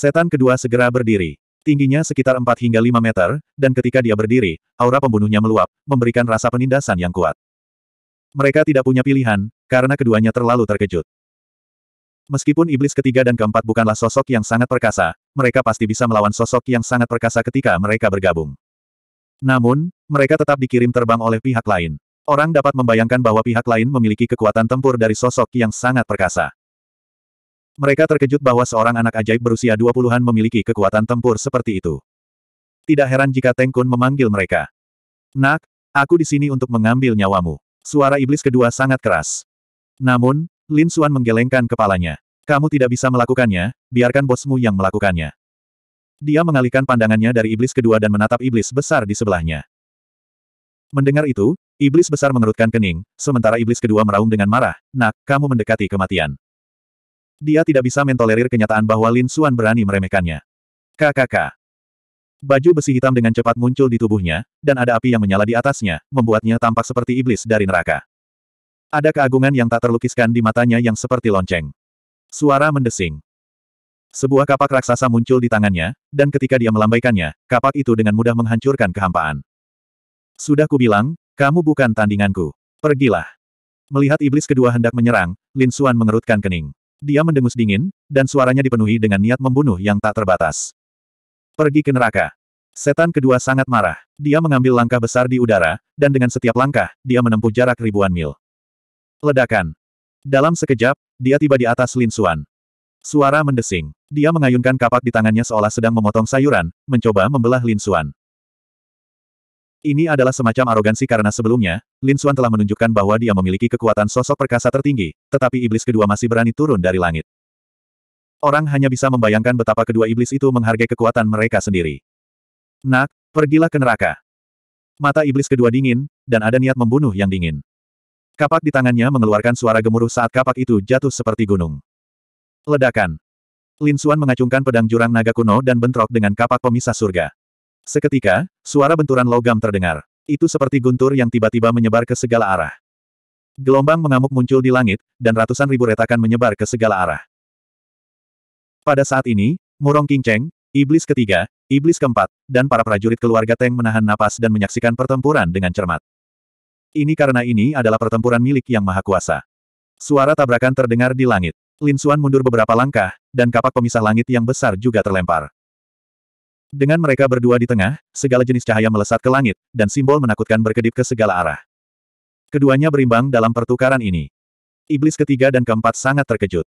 Setan kedua segera berdiri. Tingginya sekitar 4 hingga 5 meter, dan ketika dia berdiri, aura pembunuhnya meluap, memberikan rasa penindasan yang kuat. Mereka tidak punya pilihan, karena keduanya terlalu terkejut. Meskipun iblis ketiga dan keempat bukanlah sosok yang sangat perkasa, mereka pasti bisa melawan sosok yang sangat perkasa ketika mereka bergabung. Namun, mereka tetap dikirim terbang oleh pihak lain. Orang dapat membayangkan bahwa pihak lain memiliki kekuatan tempur dari sosok yang sangat perkasa. Mereka terkejut bahwa seorang anak ajaib berusia dua puluhan memiliki kekuatan tempur seperti itu. Tidak heran jika Teng Kun memanggil mereka. Nak, aku di sini untuk mengambil nyawamu. Suara iblis kedua sangat keras. Namun, Lin Xuan menggelengkan kepalanya. Kamu tidak bisa melakukannya, biarkan bosmu yang melakukannya. Dia mengalihkan pandangannya dari iblis kedua dan menatap iblis besar di sebelahnya. Mendengar itu, iblis besar mengerutkan kening, sementara iblis kedua meraung dengan marah, nak, kamu mendekati kematian. Dia tidak bisa mentolerir kenyataan bahwa Lin Suan berani meremehkannya. KKK. Baju besi hitam dengan cepat muncul di tubuhnya, dan ada api yang menyala di atasnya, membuatnya tampak seperti iblis dari neraka. Ada keagungan yang tak terlukiskan di matanya yang seperti lonceng. Suara mendesing. Sebuah kapak raksasa muncul di tangannya, dan ketika dia melambaikannya, kapak itu dengan mudah menghancurkan kehampaan. Sudah kubilang, kamu bukan tandinganku. Pergilah. Melihat iblis kedua hendak menyerang, Lin Suan mengerutkan kening dia mendengus dingin, dan suaranya dipenuhi dengan niat membunuh yang tak terbatas. Pergi ke neraka. Setan kedua sangat marah. Dia mengambil langkah besar di udara, dan dengan setiap langkah, dia menempuh jarak ribuan mil. Ledakan. Dalam sekejap, dia tiba di atas Lin Suan. Suara mendesing. Dia mengayunkan kapak di tangannya seolah sedang memotong sayuran, mencoba membelah Lin Suan. Ini adalah semacam arogansi karena sebelumnya, Lin Xuan telah menunjukkan bahwa dia memiliki kekuatan sosok perkasa tertinggi, tetapi iblis kedua masih berani turun dari langit. Orang hanya bisa membayangkan betapa kedua iblis itu menghargai kekuatan mereka sendiri. Nak, pergilah ke neraka. Mata iblis kedua dingin, dan ada niat membunuh yang dingin. Kapak di tangannya mengeluarkan suara gemuruh saat kapak itu jatuh seperti gunung. Ledakan. Lin Xuan mengacungkan pedang jurang naga kuno dan bentrok dengan kapak pemisah surga. Seketika, suara benturan logam terdengar. Itu seperti guntur yang tiba-tiba menyebar ke segala arah. Gelombang mengamuk muncul di langit, dan ratusan ribu retakan menyebar ke segala arah. Pada saat ini, Murong Cheng, Iblis ketiga, Iblis keempat, dan para prajurit keluarga Teng menahan napas dan menyaksikan pertempuran dengan cermat. Ini karena ini adalah pertempuran milik Yang Maha Kuasa. Suara tabrakan terdengar di langit. Lin Xuan mundur beberapa langkah, dan kapak pemisah langit yang besar juga terlempar. Dengan mereka berdua di tengah, segala jenis cahaya melesat ke langit, dan simbol menakutkan berkedip ke segala arah. Keduanya berimbang dalam pertukaran ini. Iblis ketiga dan keempat sangat terkejut.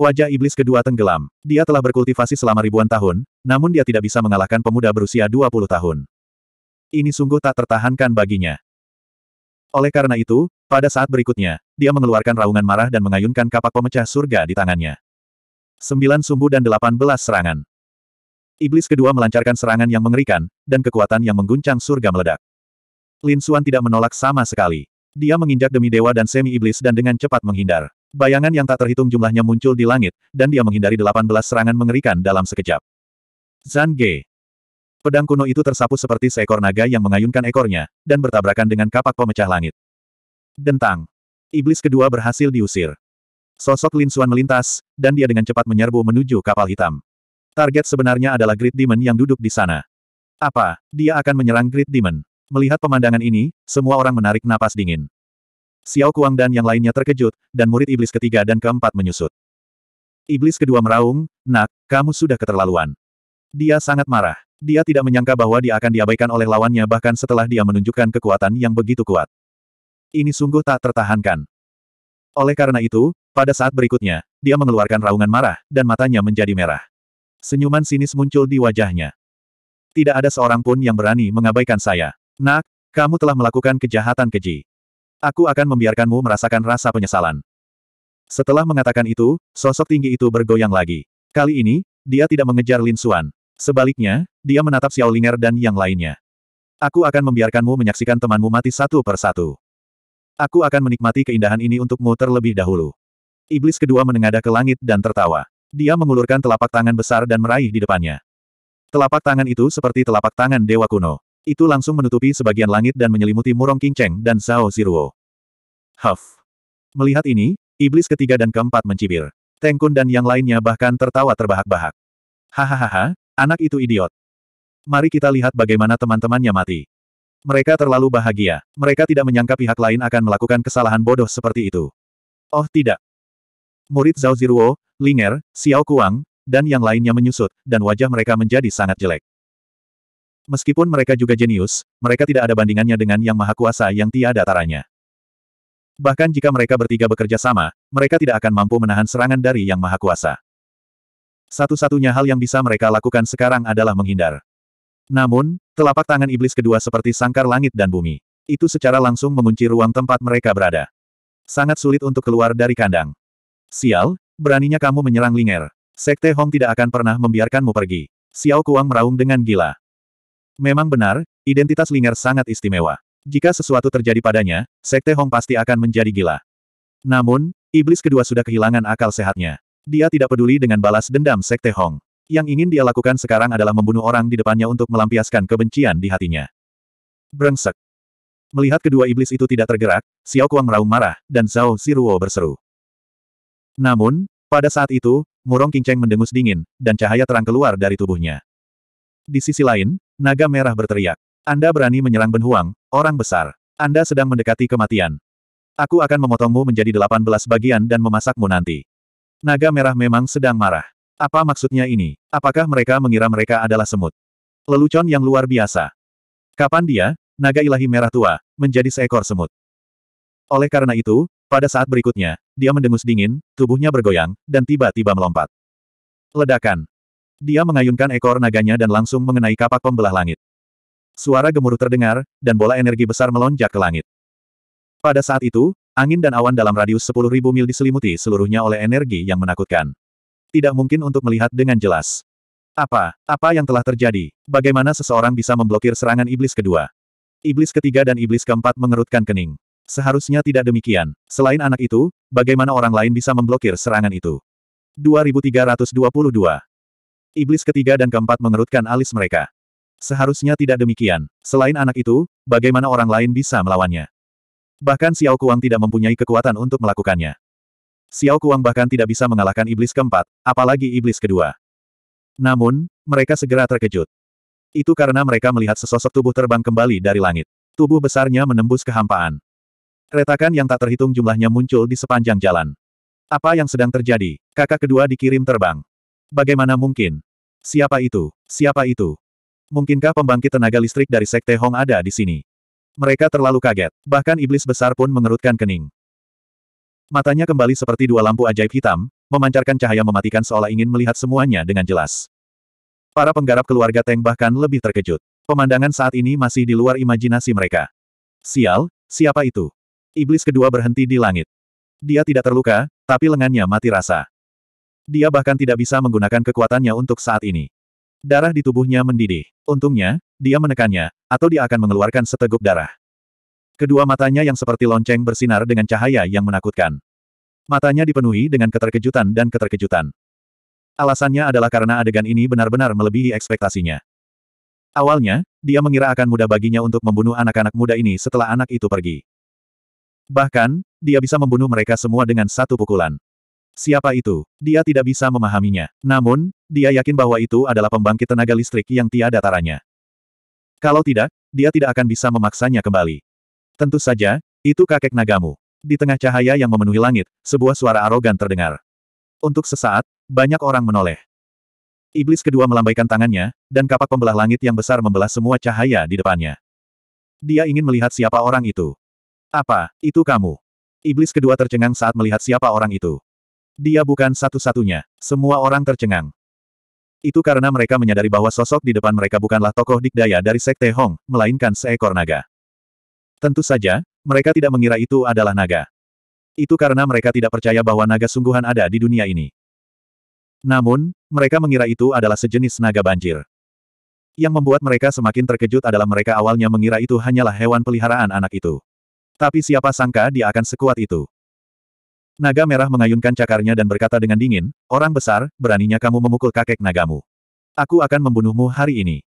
Wajah iblis kedua tenggelam. Dia telah berkultivasi selama ribuan tahun, namun dia tidak bisa mengalahkan pemuda berusia 20 tahun. Ini sungguh tak tertahankan baginya. Oleh karena itu, pada saat berikutnya, dia mengeluarkan raungan marah dan mengayunkan kapak pemecah surga di tangannya. Sembilan sumbu dan delapan belas serangan. Iblis kedua melancarkan serangan yang mengerikan, dan kekuatan yang mengguncang surga meledak. Lin Suan tidak menolak sama sekali. Dia menginjak demi dewa dan semi-iblis dan dengan cepat menghindar. Bayangan yang tak terhitung jumlahnya muncul di langit, dan dia menghindari 18 serangan mengerikan dalam sekejap. Zan Ge. Pedang kuno itu tersapu seperti seekor naga yang mengayunkan ekornya, dan bertabrakan dengan kapak pemecah langit. Dentang. Iblis kedua berhasil diusir. Sosok Lin Suan melintas, dan dia dengan cepat menyerbu menuju kapal hitam. Target sebenarnya adalah Great Demon yang duduk di sana. Apa, dia akan menyerang Great Demon? Melihat pemandangan ini, semua orang menarik napas dingin. Xiao Kuang dan yang lainnya terkejut, dan murid iblis ketiga dan keempat menyusut. Iblis kedua meraung, nak, kamu sudah keterlaluan. Dia sangat marah. Dia tidak menyangka bahwa dia akan diabaikan oleh lawannya bahkan setelah dia menunjukkan kekuatan yang begitu kuat. Ini sungguh tak tertahankan. Oleh karena itu, pada saat berikutnya, dia mengeluarkan raungan marah, dan matanya menjadi merah. Senyuman sinis muncul di wajahnya. Tidak ada seorang pun yang berani mengabaikan saya. Nak, kamu telah melakukan kejahatan keji. Aku akan membiarkanmu merasakan rasa penyesalan. Setelah mengatakan itu, sosok tinggi itu bergoyang lagi. Kali ini, dia tidak mengejar Lin Xuan. Sebaliknya, dia menatap Xiao Linger dan yang lainnya. Aku akan membiarkanmu menyaksikan temanmu mati satu per satu. Aku akan menikmati keindahan ini untukmu terlebih dahulu. Iblis kedua menengadah ke langit dan tertawa. Dia mengulurkan telapak tangan besar dan meraih di depannya. Telapak tangan itu seperti telapak tangan dewa kuno. Itu langsung menutupi sebagian langit dan menyelimuti Murong Qingcheng dan Zhao Ziruo. Huff. Melihat ini, iblis ketiga dan keempat mencibir. Tengkun dan yang lainnya bahkan tertawa terbahak-bahak. Hahaha, anak itu idiot. Mari kita lihat bagaimana teman-temannya mati. Mereka terlalu bahagia. Mereka tidak menyangka pihak lain akan melakukan kesalahan bodoh seperti itu. Oh tidak, Murid Zhao Ziruo, Linger, Xiao Kuang, dan yang lainnya menyusut, dan wajah mereka menjadi sangat jelek. Meskipun mereka juga jenius, mereka tidak ada bandingannya dengan Yang Maha Kuasa yang tiada taranya. Bahkan jika mereka bertiga bekerja sama, mereka tidak akan mampu menahan serangan dari Yang Maha Kuasa. Satu-satunya hal yang bisa mereka lakukan sekarang adalah menghindar. Namun, telapak tangan iblis kedua seperti sangkar langit dan bumi. Itu secara langsung mengunci ruang tempat mereka berada. Sangat sulit untuk keluar dari kandang. Sial, beraninya kamu menyerang Linger. Sekte Hong tidak akan pernah membiarkanmu pergi. Xiao Kuang meraung dengan gila. Memang benar, identitas Linger sangat istimewa. Jika sesuatu terjadi padanya, Sekte Hong pasti akan menjadi gila. Namun, iblis kedua sudah kehilangan akal sehatnya. Dia tidak peduli dengan balas dendam Sekte Hong. Yang ingin dia lakukan sekarang adalah membunuh orang di depannya untuk melampiaskan kebencian di hatinya. Brengsek. Melihat kedua iblis itu tidak tergerak, Xiao Kuang meraung marah, dan Zhao Ziruo berseru. Namun, pada saat itu, murong kinceng mendengus dingin, dan cahaya terang keluar dari tubuhnya. Di sisi lain, naga merah berteriak. Anda berani menyerang Ben Huang, orang besar. Anda sedang mendekati kematian. Aku akan memotongmu menjadi delapan belas bagian dan memasakmu nanti. Naga merah memang sedang marah. Apa maksudnya ini? Apakah mereka mengira mereka adalah semut? Lelucon yang luar biasa. Kapan dia, naga ilahi merah tua, menjadi seekor semut? Oleh karena itu, pada saat berikutnya, dia mendengus dingin, tubuhnya bergoyang, dan tiba-tiba melompat. Ledakan. Dia mengayunkan ekor naganya dan langsung mengenai kapak pembelah langit. Suara gemuruh terdengar, dan bola energi besar melonjak ke langit. Pada saat itu, angin dan awan dalam radius 10.000 mil diselimuti seluruhnya oleh energi yang menakutkan. Tidak mungkin untuk melihat dengan jelas. Apa? Apa yang telah terjadi? Bagaimana seseorang bisa memblokir serangan iblis kedua? Iblis ketiga dan iblis keempat mengerutkan kening. Seharusnya tidak demikian. Selain anak itu, bagaimana orang lain bisa memblokir serangan itu? 2322. Iblis ketiga dan keempat mengerutkan alis mereka. Seharusnya tidak demikian. Selain anak itu, bagaimana orang lain bisa melawannya? Bahkan Xiao Kuang tidak mempunyai kekuatan untuk melakukannya. Xiao Kuang bahkan tidak bisa mengalahkan iblis keempat, apalagi iblis kedua. Namun, mereka segera terkejut. Itu karena mereka melihat sesosok tubuh terbang kembali dari langit. Tubuh besarnya menembus kehampaan. Retakan yang tak terhitung jumlahnya muncul di sepanjang jalan. Apa yang sedang terjadi? Kakak kedua dikirim terbang. Bagaimana mungkin? Siapa itu? Siapa itu? Mungkinkah pembangkit tenaga listrik dari Sekte Hong ada di sini? Mereka terlalu kaget, bahkan iblis besar pun mengerutkan kening. Matanya kembali seperti dua lampu ajaib hitam, memancarkan cahaya mematikan seolah ingin melihat semuanya dengan jelas. Para penggarap keluarga Teng bahkan lebih terkejut. Pemandangan saat ini masih di luar imajinasi mereka. Sial, siapa itu? Iblis kedua berhenti di langit. Dia tidak terluka, tapi lengannya mati rasa. Dia bahkan tidak bisa menggunakan kekuatannya untuk saat ini. Darah di tubuhnya mendidih. Untungnya, dia menekannya, atau dia akan mengeluarkan seteguk darah. Kedua matanya yang seperti lonceng bersinar dengan cahaya yang menakutkan. Matanya dipenuhi dengan keterkejutan dan keterkejutan. Alasannya adalah karena adegan ini benar-benar melebihi ekspektasinya. Awalnya, dia mengira akan mudah baginya untuk membunuh anak-anak muda ini setelah anak itu pergi. Bahkan, dia bisa membunuh mereka semua dengan satu pukulan. Siapa itu? Dia tidak bisa memahaminya. Namun, dia yakin bahwa itu adalah pembangkit tenaga listrik yang tiada taranya. Kalau tidak, dia tidak akan bisa memaksanya kembali. Tentu saja, itu kakek nagamu. Di tengah cahaya yang memenuhi langit, sebuah suara arogan terdengar. Untuk sesaat, banyak orang menoleh. Iblis kedua melambaikan tangannya, dan kapak pembelah langit yang besar membelah semua cahaya di depannya. Dia ingin melihat siapa orang itu. Apa, itu kamu? Iblis kedua tercengang saat melihat siapa orang itu. Dia bukan satu-satunya. Semua orang tercengang. Itu karena mereka menyadari bahwa sosok di depan mereka bukanlah tokoh dikdaya dari Sekte Hong, melainkan seekor naga. Tentu saja, mereka tidak mengira itu adalah naga. Itu karena mereka tidak percaya bahwa naga sungguhan ada di dunia ini. Namun, mereka mengira itu adalah sejenis naga banjir. Yang membuat mereka semakin terkejut adalah mereka awalnya mengira itu hanyalah hewan peliharaan anak itu. Tapi siapa sangka dia akan sekuat itu. Naga merah mengayunkan cakarnya dan berkata dengan dingin, Orang besar, beraninya kamu memukul kakek nagamu. Aku akan membunuhmu hari ini.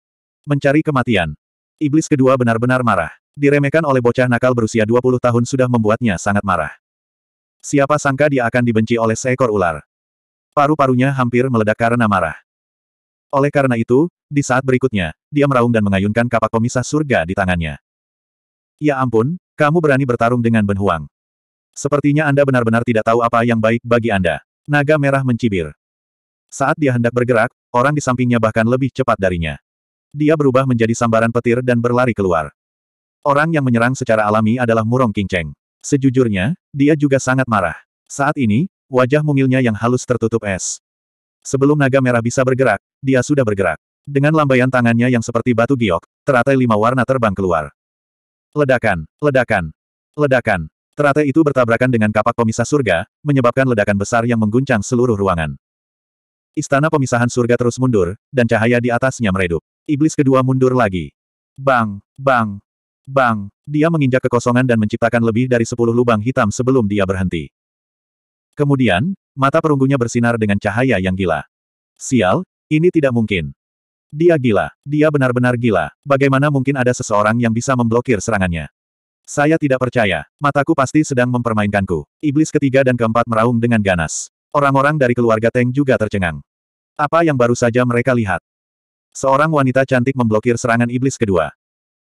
Mencari kematian. Iblis kedua benar-benar marah. Diremehkan oleh bocah nakal berusia 20 tahun sudah membuatnya sangat marah. Siapa sangka dia akan dibenci oleh seekor ular. Paru-parunya hampir meledak karena marah. Oleh karena itu, di saat berikutnya, dia meraung dan mengayunkan kapak pemisah surga di tangannya. Ya ampun, kamu berani bertarung dengan Ben Huang. Sepertinya Anda benar-benar tidak tahu apa yang baik bagi Anda. Naga merah mencibir. Saat dia hendak bergerak, orang di sampingnya bahkan lebih cepat darinya. Dia berubah menjadi sambaran petir dan berlari keluar. Orang yang menyerang secara alami adalah Murong Kingceng. Sejujurnya, dia juga sangat marah. Saat ini, wajah mungilnya yang halus tertutup es. Sebelum naga merah bisa bergerak, dia sudah bergerak. Dengan lambaian tangannya yang seperti batu giok, teratai lima warna terbang keluar. Ledakan, ledakan, ledakan. Terate itu bertabrakan dengan kapak pemisah surga, menyebabkan ledakan besar yang mengguncang seluruh ruangan. Istana pemisahan surga terus mundur, dan cahaya di atasnya meredup. Iblis kedua mundur lagi. Bang, bang, bang. Dia menginjak kekosongan dan menciptakan lebih dari sepuluh lubang hitam sebelum dia berhenti. Kemudian, mata perunggunya bersinar dengan cahaya yang gila. Sial, ini tidak mungkin. Dia gila. Dia benar-benar gila. Bagaimana mungkin ada seseorang yang bisa memblokir serangannya? Saya tidak percaya. Mataku pasti sedang mempermainkanku. Iblis ketiga dan keempat meraung dengan ganas. Orang-orang dari keluarga Teng juga tercengang. Apa yang baru saja mereka lihat? Seorang wanita cantik memblokir serangan iblis kedua.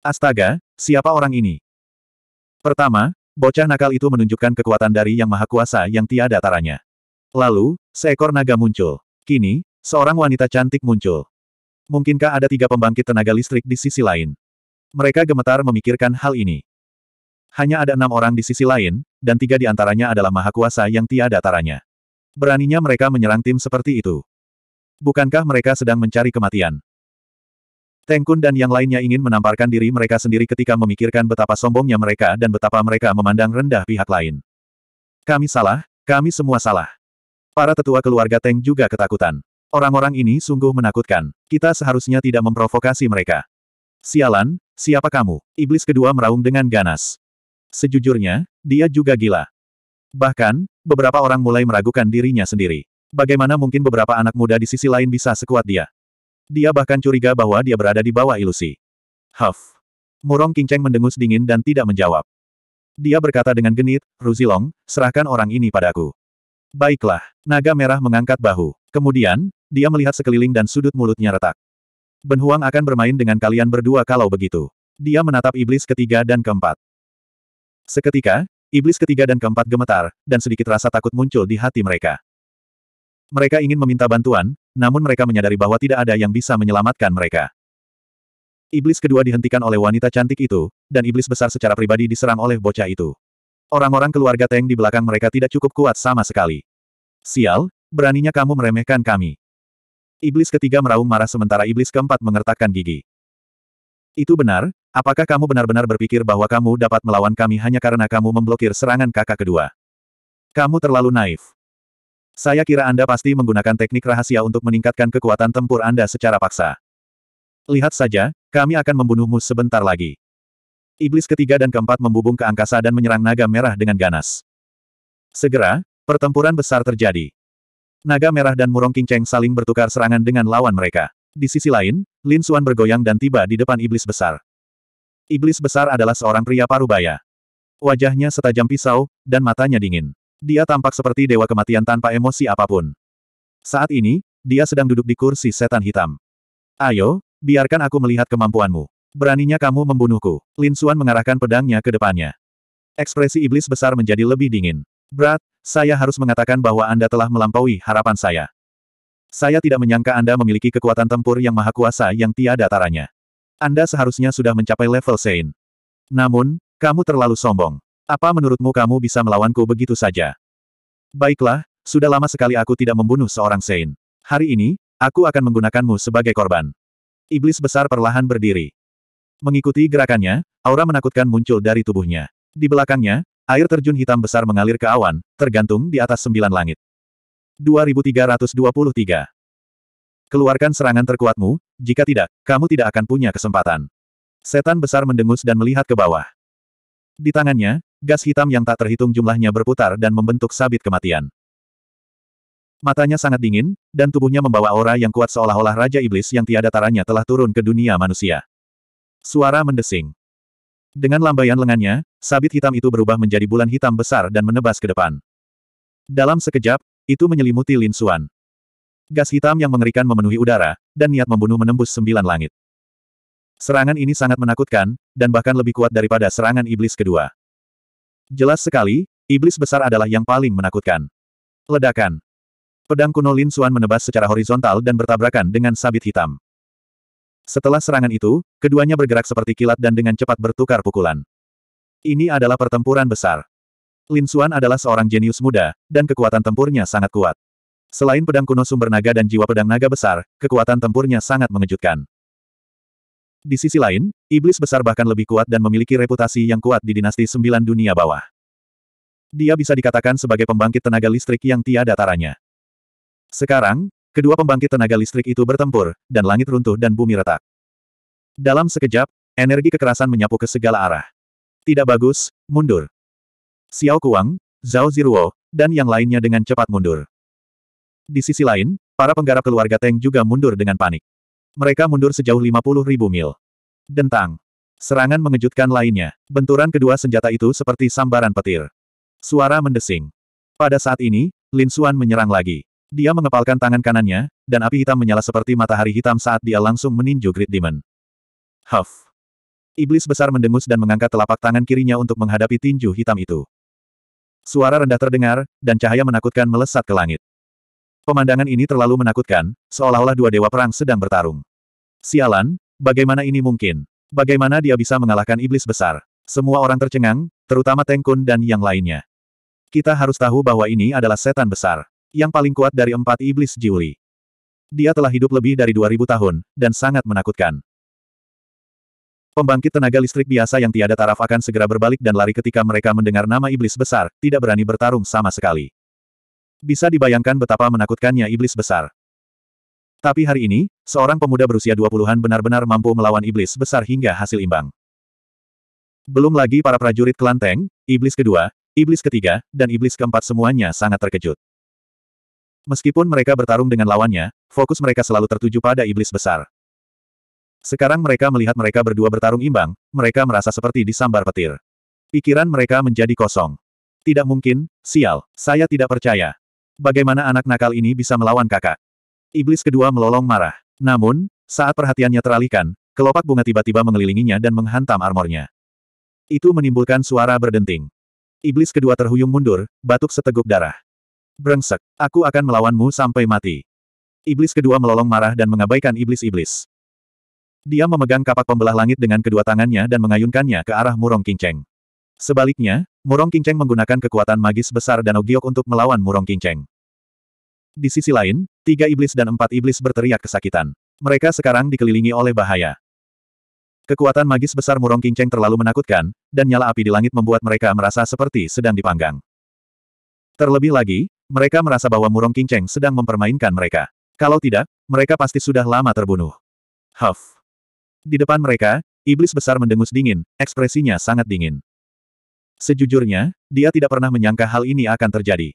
Astaga, siapa orang ini? Pertama, bocah nakal itu menunjukkan kekuatan dari Yang Maha Kuasa yang tiada taranya. Lalu, seekor naga muncul. Kini, seorang wanita cantik muncul. Mungkinkah ada tiga pembangkit tenaga listrik di sisi lain? Mereka gemetar memikirkan hal ini. Hanya ada enam orang di sisi lain, dan tiga di antaranya adalah maha kuasa yang tiada taranya. Beraninya mereka menyerang tim seperti itu. Bukankah mereka sedang mencari kematian? Tengkun dan yang lainnya ingin menamparkan diri mereka sendiri ketika memikirkan betapa sombongnya mereka dan betapa mereka memandang rendah pihak lain. Kami salah, kami semua salah. Para tetua keluarga Teng juga ketakutan. Orang-orang ini sungguh menakutkan. Kita seharusnya tidak memprovokasi mereka. Sialan, siapa kamu? Iblis kedua meraung dengan ganas. Sejujurnya, dia juga gila. Bahkan, beberapa orang mulai meragukan dirinya sendiri. Bagaimana mungkin beberapa anak muda di sisi lain bisa sekuat dia? Dia bahkan curiga bahwa dia berada di bawah ilusi. Huff. Murong Kinceng mendengus dingin dan tidak menjawab. Dia berkata dengan genit, Ruzilong, serahkan orang ini padaku. Baiklah, naga merah mengangkat bahu. Kemudian, dia melihat sekeliling dan sudut mulutnya retak. Ben Huang akan bermain dengan kalian berdua kalau begitu. Dia menatap iblis ketiga dan keempat. Seketika, iblis ketiga dan keempat gemetar, dan sedikit rasa takut muncul di hati mereka. Mereka ingin meminta bantuan, namun mereka menyadari bahwa tidak ada yang bisa menyelamatkan mereka. Iblis kedua dihentikan oleh wanita cantik itu, dan iblis besar secara pribadi diserang oleh bocah itu. Orang-orang keluarga Teng di belakang mereka tidak cukup kuat sama sekali. Sial, beraninya kamu meremehkan kami. Iblis ketiga meraung marah sementara iblis keempat mengertakkan gigi. Itu benar, apakah kamu benar-benar berpikir bahwa kamu dapat melawan kami hanya karena kamu memblokir serangan kakak kedua? Kamu terlalu naif. Saya kira Anda pasti menggunakan teknik rahasia untuk meningkatkan kekuatan tempur Anda secara paksa. Lihat saja, kami akan membunuhmu sebentar lagi. Iblis ketiga dan keempat membubung ke angkasa dan menyerang naga merah dengan ganas. Segera, pertempuran besar terjadi. Naga Merah dan Murong kinceng saling bertukar serangan dengan lawan mereka. Di sisi lain, Lin Xuan bergoyang dan tiba di depan iblis besar. Iblis besar adalah seorang pria parubaya. Wajahnya setajam pisau, dan matanya dingin. Dia tampak seperti dewa kematian tanpa emosi apapun. Saat ini, dia sedang duduk di kursi setan hitam. Ayo, biarkan aku melihat kemampuanmu. Beraninya kamu membunuhku. Lin Xuan mengarahkan pedangnya ke depannya. Ekspresi iblis besar menjadi lebih dingin. Berat, saya harus mengatakan bahwa Anda telah melampaui harapan saya. Saya tidak menyangka Anda memiliki kekuatan tempur yang maha kuasa yang tiada taranya. Anda seharusnya sudah mencapai level Sein. Namun, kamu terlalu sombong. Apa menurutmu kamu bisa melawanku begitu saja? Baiklah, sudah lama sekali aku tidak membunuh seorang Sein. Hari ini, aku akan menggunakanmu sebagai korban. Iblis besar perlahan berdiri. Mengikuti gerakannya, aura menakutkan muncul dari tubuhnya. Di belakangnya, Air terjun hitam besar mengalir ke awan, tergantung di atas sembilan langit. 2323. Keluarkan serangan terkuatmu, jika tidak, kamu tidak akan punya kesempatan. Setan besar mendengus dan melihat ke bawah. Di tangannya, gas hitam yang tak terhitung jumlahnya berputar dan membentuk sabit kematian. Matanya sangat dingin, dan tubuhnya membawa aura yang kuat seolah-olah Raja Iblis yang tiada taranya telah turun ke dunia manusia. Suara mendesing. Dengan lambaian lengannya, sabit hitam itu berubah menjadi bulan hitam besar dan menebas ke depan. Dalam sekejap, itu menyelimuti Lin Xuan. Gas hitam yang mengerikan memenuhi udara, dan niat membunuh menembus sembilan langit. Serangan ini sangat menakutkan, dan bahkan lebih kuat daripada serangan iblis kedua. Jelas sekali, iblis besar adalah yang paling menakutkan. Ledakan. Pedang kuno Lin Xuan menebas secara horizontal dan bertabrakan dengan sabit hitam. Setelah serangan itu, keduanya bergerak seperti kilat dan dengan cepat bertukar pukulan. Ini adalah pertempuran besar. Lin Xuan adalah seorang jenius muda, dan kekuatan tempurnya sangat kuat. Selain pedang kuno sumber naga dan jiwa pedang naga besar, kekuatan tempurnya sangat mengejutkan. Di sisi lain, iblis besar bahkan lebih kuat dan memiliki reputasi yang kuat di dinasti sembilan dunia bawah. Dia bisa dikatakan sebagai pembangkit tenaga listrik yang tiada taranya. Sekarang, kedua pembangkit tenaga listrik itu bertempur, dan langit runtuh dan bumi retak. Dalam sekejap, energi kekerasan menyapu ke segala arah. Tidak bagus, mundur. Xiao Kuang, Zhao Ziruo, dan yang lainnya dengan cepat mundur. Di sisi lain, para penggarap keluarga Teng juga mundur dengan panik. Mereka mundur sejauh 50 ribu mil. Dentang. Serangan mengejutkan lainnya. Benturan kedua senjata itu seperti sambaran petir. Suara mendesing. Pada saat ini, Lin Xuan menyerang lagi. Dia mengepalkan tangan kanannya, dan api hitam menyala seperti matahari hitam saat dia langsung meninju Great Demon. Huff! Iblis besar mendengus dan mengangkat telapak tangan kirinya untuk menghadapi tinju hitam itu. Suara rendah terdengar, dan cahaya menakutkan melesat ke langit. Pemandangan ini terlalu menakutkan, seolah-olah dua dewa perang sedang bertarung. Sialan, bagaimana ini mungkin? Bagaimana dia bisa mengalahkan iblis besar? Semua orang tercengang, terutama Tengkun dan yang lainnya. Kita harus tahu bahwa ini adalah setan besar. Yang paling kuat dari empat iblis Jiuli. Dia telah hidup lebih dari 2000 tahun, dan sangat menakutkan. Pembangkit tenaga listrik biasa yang tiada taraf akan segera berbalik dan lari ketika mereka mendengar nama iblis besar, tidak berani bertarung sama sekali. Bisa dibayangkan betapa menakutkannya iblis besar. Tapi hari ini, seorang pemuda berusia 20-an benar-benar mampu melawan iblis besar hingga hasil imbang. Belum lagi para prajurit kelanteng, iblis kedua, iblis ketiga, dan iblis keempat semuanya sangat terkejut. Meskipun mereka bertarung dengan lawannya, fokus mereka selalu tertuju pada iblis besar. Sekarang mereka melihat mereka berdua bertarung imbang, mereka merasa seperti disambar petir. Pikiran mereka menjadi kosong. Tidak mungkin, sial, saya tidak percaya. Bagaimana anak nakal ini bisa melawan kakak? Iblis kedua melolong marah. Namun, saat perhatiannya teralihkan, kelopak bunga tiba-tiba mengelilinginya dan menghantam armornya. Itu menimbulkan suara berdenting. Iblis kedua terhuyung mundur, batuk seteguk darah. Brengsek, aku akan melawanmu sampai mati. Iblis kedua melolong marah dan mengabaikan iblis-iblis. Dia memegang kapak pembelah langit dengan kedua tangannya dan mengayunkannya ke arah Murong Kinceng. Sebaliknya, Murong Kinceng menggunakan kekuatan magis besar Danau Giok untuk melawan Murong Kinceng. Di sisi lain, tiga iblis dan empat iblis berteriak kesakitan. Mereka sekarang dikelilingi oleh bahaya. Kekuatan magis besar Murong Kinceng terlalu menakutkan, dan nyala api di langit membuat mereka merasa seperti sedang dipanggang. Terlebih lagi, mereka merasa bahwa Murong Cheng sedang mempermainkan mereka. Kalau tidak, mereka pasti sudah lama terbunuh. Huff. Di depan mereka, iblis besar mendengus dingin, ekspresinya sangat dingin. Sejujurnya, dia tidak pernah menyangka hal ini akan terjadi.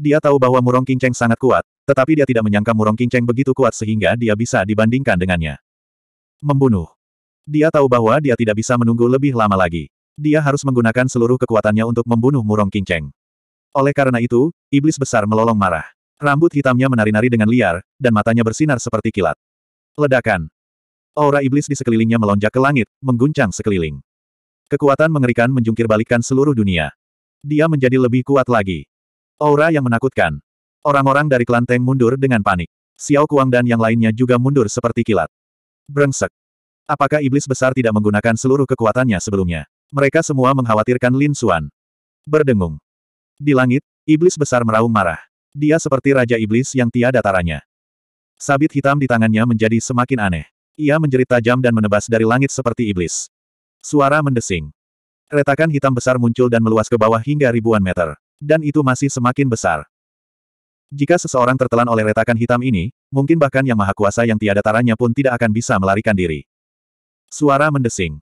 Dia tahu bahwa Murong Cheng sangat kuat, tetapi dia tidak menyangka Murong Cheng begitu kuat sehingga dia bisa dibandingkan dengannya. Membunuh. Dia tahu bahwa dia tidak bisa menunggu lebih lama lagi. Dia harus menggunakan seluruh kekuatannya untuk membunuh Murong Cheng. Oleh karena itu, iblis besar melolong marah. Rambut hitamnya menari-nari dengan liar, dan matanya bersinar seperti kilat. Ledakan. Aura iblis di sekelilingnya melonjak ke langit, mengguncang sekeliling. Kekuatan mengerikan menjungkir balikan seluruh dunia. Dia menjadi lebih kuat lagi. Aura yang menakutkan. Orang-orang dari kelanteng mundur dengan panik. Xiao Kuang dan yang lainnya juga mundur seperti kilat. Brengsek. Apakah iblis besar tidak menggunakan seluruh kekuatannya sebelumnya? Mereka semua mengkhawatirkan Lin Xuan. Berdengung. Di langit, iblis besar meraung marah. Dia seperti raja iblis yang tiada taranya. Sabit hitam di tangannya menjadi semakin aneh. Ia menjerit tajam dan menebas dari langit seperti iblis. Suara mendesing. Retakan hitam besar muncul dan meluas ke bawah hingga ribuan meter. Dan itu masih semakin besar. Jika seseorang tertelan oleh retakan hitam ini, mungkin bahkan yang maha kuasa yang tiada taranya pun tidak akan bisa melarikan diri. Suara mendesing.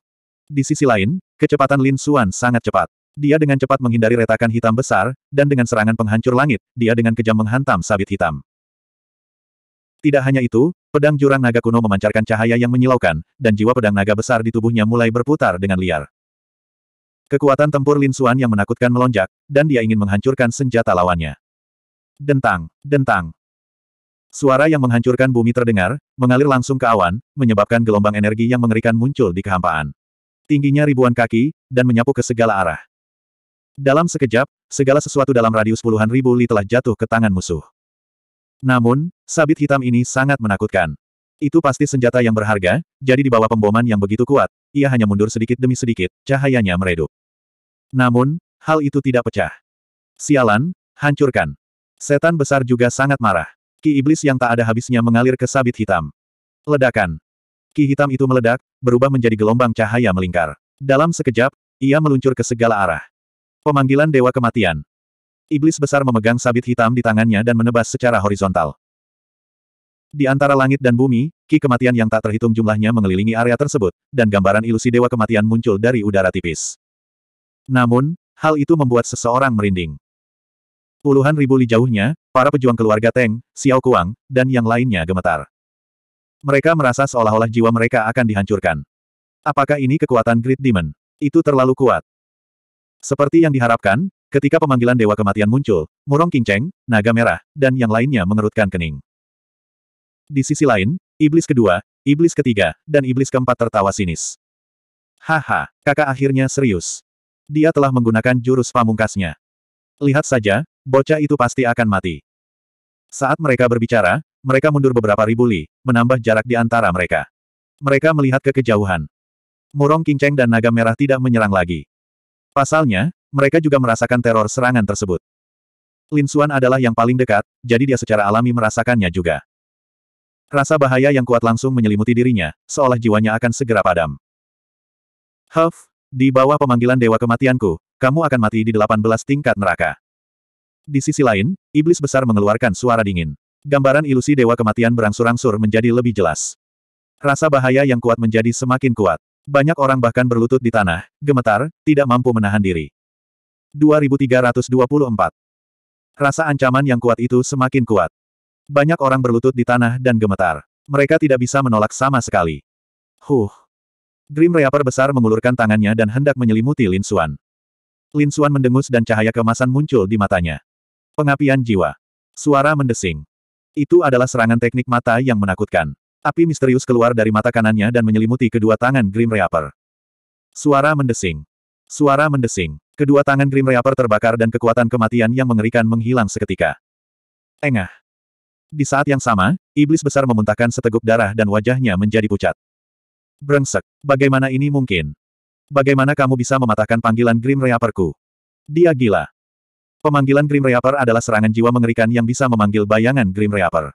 Di sisi lain, kecepatan Lin Suan sangat cepat. Dia dengan cepat menghindari retakan hitam besar, dan dengan serangan penghancur langit, dia dengan kejam menghantam sabit hitam. Tidak hanya itu, pedang jurang naga kuno memancarkan cahaya yang menyilaukan, dan jiwa pedang naga besar di tubuhnya mulai berputar dengan liar. Kekuatan tempur Lin Suan yang menakutkan melonjak, dan dia ingin menghancurkan senjata lawannya. Dentang, dentang. Suara yang menghancurkan bumi terdengar, mengalir langsung ke awan, menyebabkan gelombang energi yang mengerikan muncul di kehampaan. Tingginya ribuan kaki, dan menyapu ke segala arah. Dalam sekejap, segala sesuatu dalam radius puluhan ribu li telah jatuh ke tangan musuh. Namun, sabit hitam ini sangat menakutkan. Itu pasti senjata yang berharga, jadi di bawah pemboman yang begitu kuat, ia hanya mundur sedikit demi sedikit, cahayanya meredup. Namun, hal itu tidak pecah. Sialan, hancurkan. Setan besar juga sangat marah. Ki iblis yang tak ada habisnya mengalir ke sabit hitam. Ledakan. Ki hitam itu meledak, berubah menjadi gelombang cahaya melingkar. Dalam sekejap, ia meluncur ke segala arah. Pemanggilan Dewa Kematian. Iblis besar memegang sabit hitam di tangannya dan menebas secara horizontal. Di antara langit dan bumi, ki kematian yang tak terhitung jumlahnya mengelilingi area tersebut, dan gambaran ilusi Dewa Kematian muncul dari udara tipis. Namun, hal itu membuat seseorang merinding. Puluhan ribu li jauhnya, para pejuang keluarga Teng, Xiao Kuang, dan yang lainnya gemetar. Mereka merasa seolah-olah jiwa mereka akan dihancurkan. Apakah ini kekuatan Great Demon? Itu terlalu kuat. Seperti yang diharapkan, ketika pemanggilan Dewa Kematian muncul, Murong Kinceng, Naga Merah, dan yang lainnya mengerutkan kening. Di sisi lain, Iblis kedua, Iblis ketiga, dan Iblis keempat tertawa sinis. Haha, kakak akhirnya serius. Dia telah menggunakan jurus pamungkasnya. Lihat saja, bocah itu pasti akan mati. Saat mereka berbicara, mereka mundur beberapa ribu li, menambah jarak di antara mereka. Mereka melihat ke kejauhan. Murong Kinceng dan Naga Merah tidak menyerang lagi. Pasalnya, mereka juga merasakan teror serangan tersebut. Lin Xuan adalah yang paling dekat, jadi dia secara alami merasakannya juga. Rasa bahaya yang kuat langsung menyelimuti dirinya, seolah jiwanya akan segera padam. Huff, di bawah pemanggilan dewa kematianku, kamu akan mati di 18 tingkat neraka. Di sisi lain, iblis besar mengeluarkan suara dingin. Gambaran ilusi dewa kematian berangsur-angsur menjadi lebih jelas. Rasa bahaya yang kuat menjadi semakin kuat. Banyak orang bahkan berlutut di tanah, gemetar, tidak mampu menahan diri. 2324. Rasa ancaman yang kuat itu semakin kuat. Banyak orang berlutut di tanah dan gemetar. Mereka tidak bisa menolak sama sekali. Huh. Dream Reaper besar mengulurkan tangannya dan hendak menyelimuti Lin Xuan. Lin Xuan mendengus dan cahaya kemasan muncul di matanya. Pengapian jiwa. Suara mendesing. Itu adalah serangan teknik mata yang menakutkan. Api misterius keluar dari mata kanannya dan menyelimuti kedua tangan Grim Reaper. Suara mendesing. Suara mendesing. Kedua tangan Grim Reaper terbakar dan kekuatan kematian yang mengerikan menghilang seketika. Engah. Di saat yang sama, iblis besar memuntahkan seteguk darah dan wajahnya menjadi pucat. Brengsek, bagaimana ini mungkin? Bagaimana kamu bisa mematahkan panggilan Grim Reaperku? Dia gila. Pemanggilan Grim Reaper adalah serangan jiwa mengerikan yang bisa memanggil bayangan Grim Reaper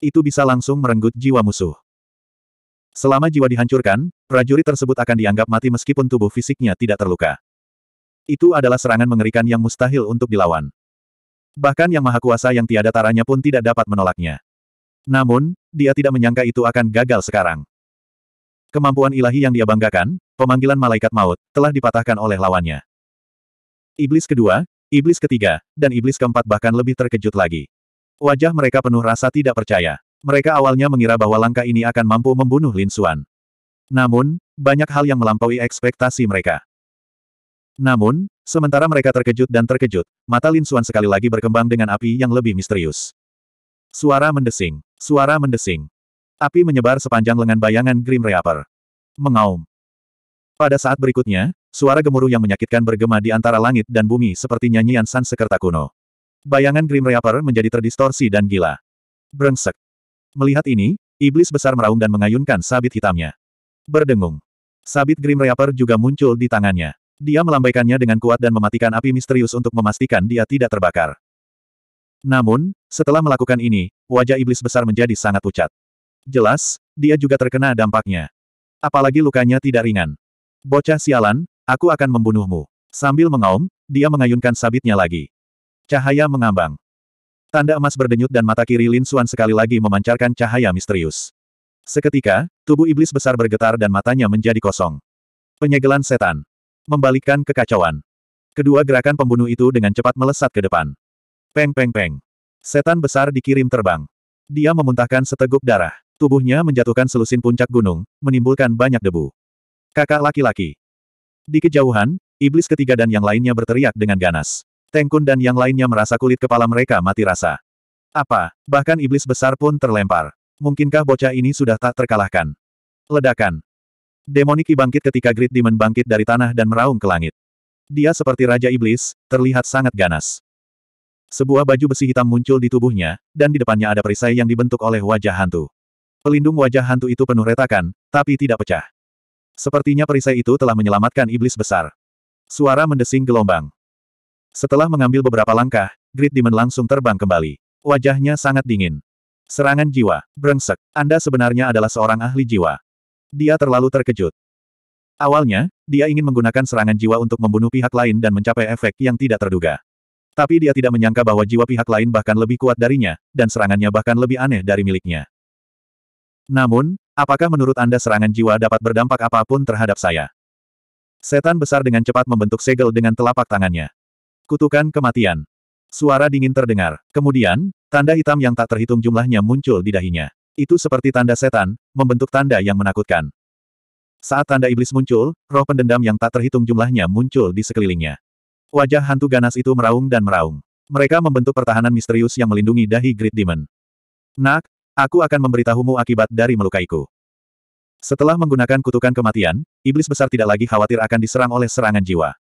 itu bisa langsung merenggut jiwa musuh. Selama jiwa dihancurkan, prajurit tersebut akan dianggap mati meskipun tubuh fisiknya tidak terluka. Itu adalah serangan mengerikan yang mustahil untuk dilawan. Bahkan yang maha kuasa yang tiada taranya pun tidak dapat menolaknya. Namun, dia tidak menyangka itu akan gagal sekarang. Kemampuan ilahi yang dia banggakan, pemanggilan malaikat maut, telah dipatahkan oleh lawannya. Iblis kedua, iblis ketiga, dan iblis keempat bahkan lebih terkejut lagi. Wajah mereka penuh rasa tidak percaya. Mereka awalnya mengira bahwa langkah ini akan mampu membunuh Lin Xuan. Namun, banyak hal yang melampaui ekspektasi mereka. Namun, sementara mereka terkejut dan terkejut, mata Lin Xuan sekali lagi berkembang dengan api yang lebih misterius. Suara mendesing, suara mendesing. Api menyebar sepanjang lengan bayangan Grim Reaper. Mengaum. Pada saat berikutnya, suara gemuruh yang menyakitkan bergema di antara langit dan bumi seperti nyanyian sansekerta kuno. Bayangan Grim Reaper menjadi terdistorsi dan gila. Brengsek. Melihat ini, iblis besar meraung dan mengayunkan sabit hitamnya. Berdengung. Sabit Grim Reaper juga muncul di tangannya. Dia melambaikannya dengan kuat dan mematikan api misterius untuk memastikan dia tidak terbakar. Namun, setelah melakukan ini, wajah iblis besar menjadi sangat pucat. Jelas, dia juga terkena dampaknya. Apalagi lukanya tidak ringan. Bocah sialan, aku akan membunuhmu. Sambil mengaum, dia mengayunkan sabitnya lagi. Cahaya mengambang. Tanda emas berdenyut dan mata kiri Lin Suan sekali lagi memancarkan cahaya misterius. Seketika, tubuh iblis besar bergetar dan matanya menjadi kosong. Penyegelan setan. Membalikkan kekacauan. Kedua gerakan pembunuh itu dengan cepat melesat ke depan. Peng peng peng. Setan besar dikirim terbang. Dia memuntahkan seteguk darah. Tubuhnya menjatuhkan selusin puncak gunung, menimbulkan banyak debu. Kakak laki-laki. Di kejauhan, iblis ketiga dan yang lainnya berteriak dengan ganas. Tengkun dan yang lainnya merasa kulit kepala mereka mati rasa. Apa, bahkan iblis besar pun terlempar. Mungkinkah bocah ini sudah tak terkalahkan? Ledakan. Demoniki bangkit ketika Great Demon bangkit dari tanah dan meraung ke langit. Dia seperti Raja Iblis, terlihat sangat ganas. Sebuah baju besi hitam muncul di tubuhnya, dan di depannya ada perisai yang dibentuk oleh wajah hantu. Pelindung wajah hantu itu penuh retakan, tapi tidak pecah. Sepertinya perisai itu telah menyelamatkan iblis besar. Suara mendesing gelombang. Setelah mengambil beberapa langkah, Great Demon langsung terbang kembali. Wajahnya sangat dingin. Serangan jiwa, brengsek, Anda sebenarnya adalah seorang ahli jiwa. Dia terlalu terkejut. Awalnya, dia ingin menggunakan serangan jiwa untuk membunuh pihak lain dan mencapai efek yang tidak terduga. Tapi dia tidak menyangka bahwa jiwa pihak lain bahkan lebih kuat darinya, dan serangannya bahkan lebih aneh dari miliknya. Namun, apakah menurut Anda serangan jiwa dapat berdampak apapun terhadap saya? Setan besar dengan cepat membentuk segel dengan telapak tangannya. Kutukan kematian. Suara dingin terdengar. Kemudian, tanda hitam yang tak terhitung jumlahnya muncul di dahinya. Itu seperti tanda setan, membentuk tanda yang menakutkan. Saat tanda iblis muncul, roh pendendam yang tak terhitung jumlahnya muncul di sekelilingnya. Wajah hantu ganas itu meraung dan meraung. Mereka membentuk pertahanan misterius yang melindungi dahi Great Demon. Nak, aku akan memberitahumu akibat dari melukaiku. Setelah menggunakan kutukan kematian, iblis besar tidak lagi khawatir akan diserang oleh serangan jiwa.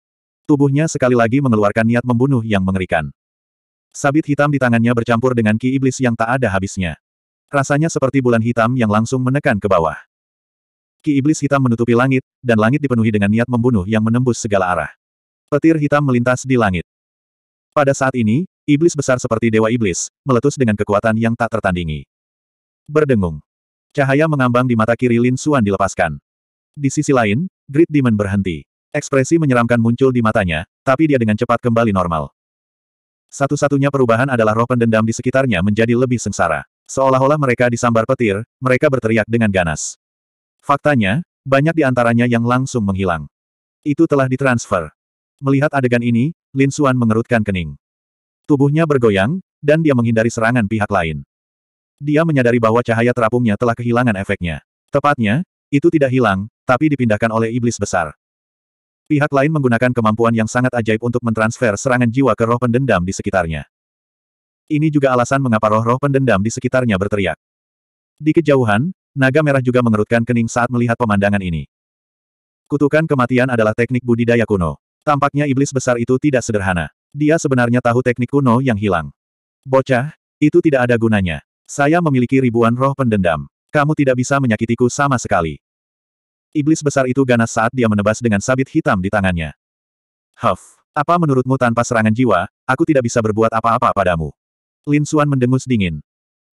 Tubuhnya sekali lagi mengeluarkan niat membunuh yang mengerikan. Sabit hitam di tangannya bercampur dengan ki iblis yang tak ada habisnya. Rasanya seperti bulan hitam yang langsung menekan ke bawah. Ki iblis hitam menutupi langit, dan langit dipenuhi dengan niat membunuh yang menembus segala arah. Petir hitam melintas di langit. Pada saat ini, iblis besar seperti dewa iblis, meletus dengan kekuatan yang tak tertandingi. Berdengung. Cahaya mengambang di mata kiri Lin Suan dilepaskan. Di sisi lain, Great Demon berhenti. Ekspresi menyeramkan muncul di matanya, tapi dia dengan cepat kembali normal. Satu-satunya perubahan adalah roh pendendam di sekitarnya menjadi lebih sengsara. Seolah-olah mereka disambar petir, mereka berteriak dengan ganas. Faktanya, banyak di antaranya yang langsung menghilang. Itu telah ditransfer. Melihat adegan ini, Lin Suan mengerutkan kening. Tubuhnya bergoyang, dan dia menghindari serangan pihak lain. Dia menyadari bahwa cahaya terapungnya telah kehilangan efeknya. Tepatnya, itu tidak hilang, tapi dipindahkan oleh iblis besar. Pihak lain menggunakan kemampuan yang sangat ajaib untuk mentransfer serangan jiwa ke roh pendendam di sekitarnya. Ini juga alasan mengapa roh-roh pendendam di sekitarnya berteriak. Di kejauhan, naga merah juga mengerutkan kening saat melihat pemandangan ini. Kutukan kematian adalah teknik budidaya kuno. Tampaknya iblis besar itu tidak sederhana. Dia sebenarnya tahu teknik kuno yang hilang. Bocah, itu tidak ada gunanya. Saya memiliki ribuan roh pendendam. Kamu tidak bisa menyakitiku sama sekali. Iblis besar itu ganas saat dia menebas dengan sabit hitam di tangannya. Huff, apa menurutmu tanpa serangan jiwa, aku tidak bisa berbuat apa-apa padamu. Lin Xuan mendengus dingin.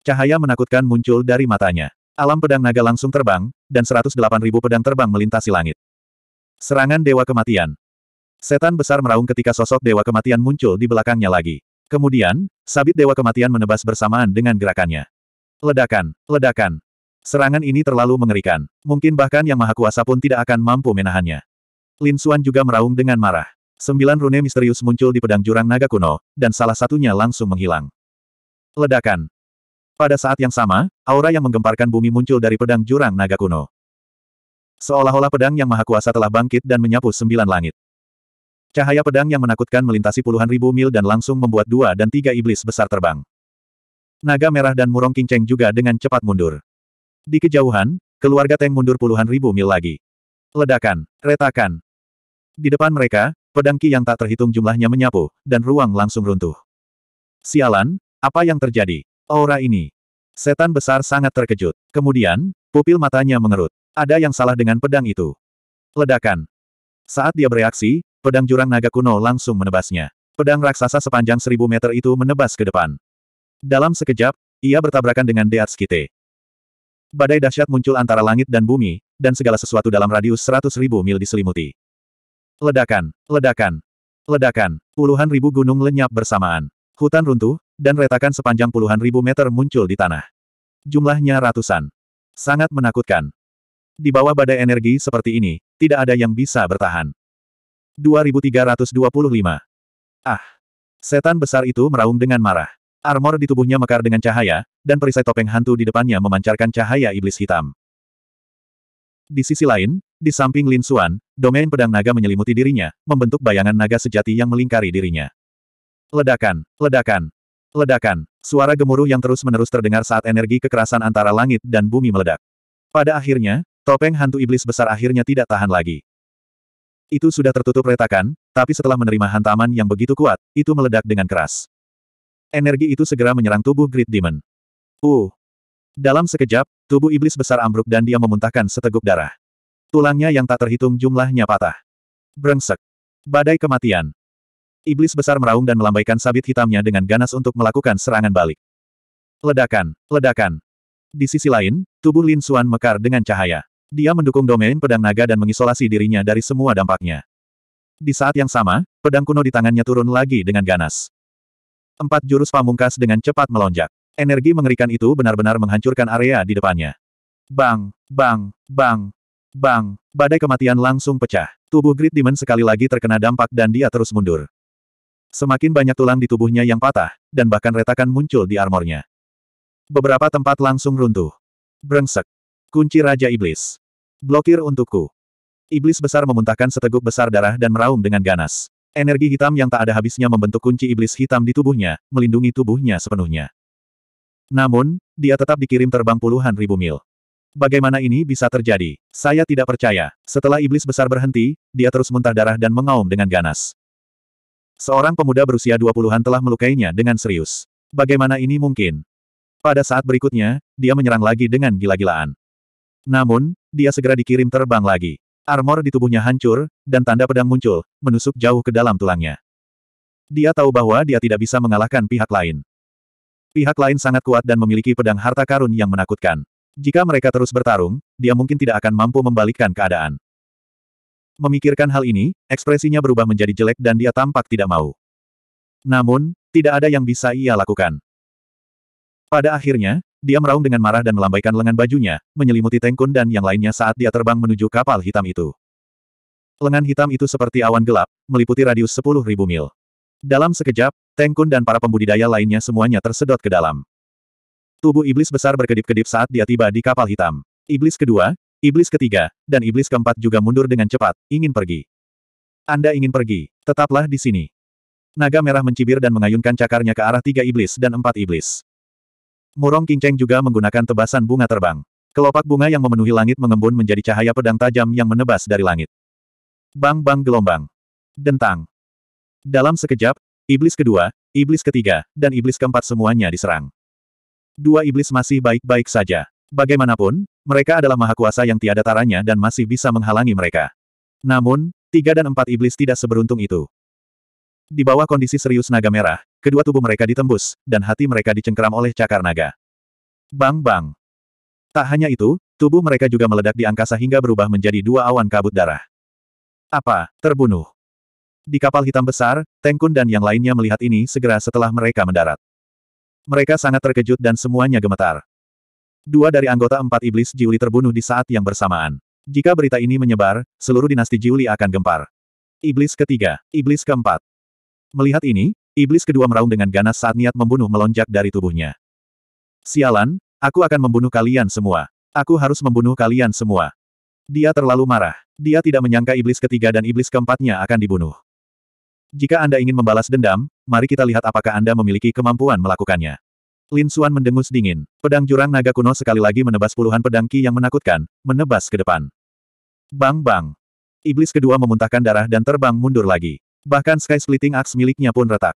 Cahaya menakutkan muncul dari matanya. Alam pedang naga langsung terbang, dan 108.000 pedang terbang melintasi langit. Serangan Dewa Kematian. Setan besar meraung ketika sosok Dewa Kematian muncul di belakangnya lagi. Kemudian, sabit Dewa Kematian menebas bersamaan dengan gerakannya. Ledakan, ledakan, Serangan ini terlalu mengerikan. Mungkin bahkan Yang Maha Kuasa pun tidak akan mampu menahannya. Lin Xuan juga meraung dengan marah. Sembilan rune misterius muncul di pedang jurang naga kuno, dan salah satunya langsung menghilang. Ledakan. Pada saat yang sama, aura yang menggemparkan bumi muncul dari pedang jurang naga kuno. Seolah-olah pedang yang maha kuasa telah bangkit dan menyapu sembilan langit. Cahaya pedang yang menakutkan melintasi puluhan ribu mil dan langsung membuat dua dan tiga iblis besar terbang. Naga merah dan murong kinceng juga dengan cepat mundur. Di kejauhan, keluarga Teng mundur puluhan ribu mil lagi. Ledakan, retakan. Di depan mereka, pedang ki yang tak terhitung jumlahnya menyapu, dan ruang langsung runtuh. Sialan, apa yang terjadi? Aura ini. Setan besar sangat terkejut. Kemudian, pupil matanya mengerut. Ada yang salah dengan pedang itu. Ledakan. Saat dia bereaksi, pedang jurang naga kuno langsung menebasnya. Pedang raksasa sepanjang seribu meter itu menebas ke depan. Dalam sekejap, ia bertabrakan dengan Deatskite. Badai dahsyat muncul antara langit dan bumi, dan segala sesuatu dalam radius seratus ribu mil diselimuti. Ledakan, ledakan, ledakan, puluhan ribu gunung lenyap bersamaan. Hutan runtuh, dan retakan sepanjang puluhan ribu meter muncul di tanah. Jumlahnya ratusan. Sangat menakutkan. Di bawah badai energi seperti ini, tidak ada yang bisa bertahan. 2325. Ah. Setan besar itu meraung dengan marah. Armor di tubuhnya mekar dengan cahaya, dan perisai topeng hantu di depannya memancarkan cahaya iblis hitam. Di sisi lain, di samping Lin Xuan, domain pedang naga menyelimuti dirinya, membentuk bayangan naga sejati yang melingkari dirinya. Ledakan, ledakan, ledakan, suara gemuruh yang terus-menerus terdengar saat energi kekerasan antara langit dan bumi meledak. Pada akhirnya, topeng hantu iblis besar akhirnya tidak tahan lagi. Itu sudah tertutup retakan, tapi setelah menerima hantaman yang begitu kuat, itu meledak dengan keras energi itu segera menyerang tubuh Great Demon. Uh! Dalam sekejap, tubuh iblis besar ambruk dan dia memuntahkan seteguk darah. Tulangnya yang tak terhitung jumlahnya patah. Brengsek. Badai kematian. Iblis besar meraung dan melambaikan sabit hitamnya dengan ganas untuk melakukan serangan balik. Ledakan, ledakan. Di sisi lain, tubuh Lin Suan mekar dengan cahaya. Dia mendukung domain pedang naga dan mengisolasi dirinya dari semua dampaknya. Di saat yang sama, pedang kuno di tangannya turun lagi dengan ganas. Empat jurus pamungkas dengan cepat melonjak. Energi mengerikan itu benar-benar menghancurkan area di depannya. Bang, bang, bang, bang, badai kematian langsung pecah. Tubuh Great Demon sekali lagi terkena dampak dan dia terus mundur. Semakin banyak tulang di tubuhnya yang patah, dan bahkan retakan muncul di armornya. Beberapa tempat langsung runtuh. Brengsek. Kunci Raja Iblis. Blokir untukku. Iblis besar memuntahkan seteguk besar darah dan meraung dengan ganas. Energi hitam yang tak ada habisnya membentuk kunci iblis hitam di tubuhnya, melindungi tubuhnya sepenuhnya. Namun, dia tetap dikirim terbang puluhan ribu mil. Bagaimana ini bisa terjadi? Saya tidak percaya. Setelah iblis besar berhenti, dia terus muntah darah dan mengaum dengan ganas. Seorang pemuda berusia 20-an telah melukainya dengan serius. Bagaimana ini mungkin? Pada saat berikutnya, dia menyerang lagi dengan gila-gilaan. Namun, dia segera dikirim terbang lagi. Armor di tubuhnya hancur, dan tanda pedang muncul, menusuk jauh ke dalam tulangnya. Dia tahu bahwa dia tidak bisa mengalahkan pihak lain. Pihak lain sangat kuat dan memiliki pedang harta karun yang menakutkan. Jika mereka terus bertarung, dia mungkin tidak akan mampu membalikkan keadaan. Memikirkan hal ini, ekspresinya berubah menjadi jelek dan dia tampak tidak mau. Namun, tidak ada yang bisa ia lakukan. Pada akhirnya, dia meraung dengan marah dan melambaikan lengan bajunya, menyelimuti Tengkun dan yang lainnya saat dia terbang menuju kapal hitam itu. Lengan hitam itu seperti awan gelap, meliputi radius ribu mil. Dalam sekejap, Tengkun dan para pembudidaya lainnya semuanya tersedot ke dalam. Tubuh iblis besar berkedip-kedip saat dia tiba di kapal hitam. Iblis kedua, iblis ketiga, dan iblis keempat juga mundur dengan cepat, ingin pergi. Anda ingin pergi, tetaplah di sini. Naga merah mencibir dan mengayunkan cakarnya ke arah tiga iblis dan empat iblis. Murong Kinceng juga menggunakan tebasan bunga terbang. Kelopak bunga yang memenuhi langit mengembun menjadi cahaya pedang tajam yang menebas dari langit. Bang-bang gelombang. Dentang. Dalam sekejap, iblis kedua, iblis ketiga, dan iblis keempat semuanya diserang. Dua iblis masih baik-baik saja. Bagaimanapun, mereka adalah maha kuasa yang tiada taranya dan masih bisa menghalangi mereka. Namun, tiga dan empat iblis tidak seberuntung itu. Di bawah kondisi serius naga merah, Kedua tubuh mereka ditembus, dan hati mereka dicengkeram oleh cakar naga. Bang-bang! Tak hanya itu, tubuh mereka juga meledak di angkasa hingga berubah menjadi dua awan kabut darah. Apa? Terbunuh. Di kapal hitam besar, Tengkun dan yang lainnya melihat ini segera setelah mereka mendarat. Mereka sangat terkejut dan semuanya gemetar. Dua dari anggota empat iblis Jiuli terbunuh di saat yang bersamaan. Jika berita ini menyebar, seluruh dinasti Jiuli akan gempar. Iblis ketiga, iblis keempat. Melihat ini, Iblis kedua meraung dengan ganas saat niat membunuh melonjak dari tubuhnya. Sialan, aku akan membunuh kalian semua. Aku harus membunuh kalian semua. Dia terlalu marah. Dia tidak menyangka iblis ketiga dan iblis keempatnya akan dibunuh. Jika Anda ingin membalas dendam, mari kita lihat apakah Anda memiliki kemampuan melakukannya. Lin Suan mendengus dingin. Pedang jurang naga kuno sekali lagi menebas puluhan pedang ki yang menakutkan, menebas ke depan. Bang bang. Iblis kedua memuntahkan darah dan terbang mundur lagi. Bahkan Sky Splitting Axe miliknya pun retak.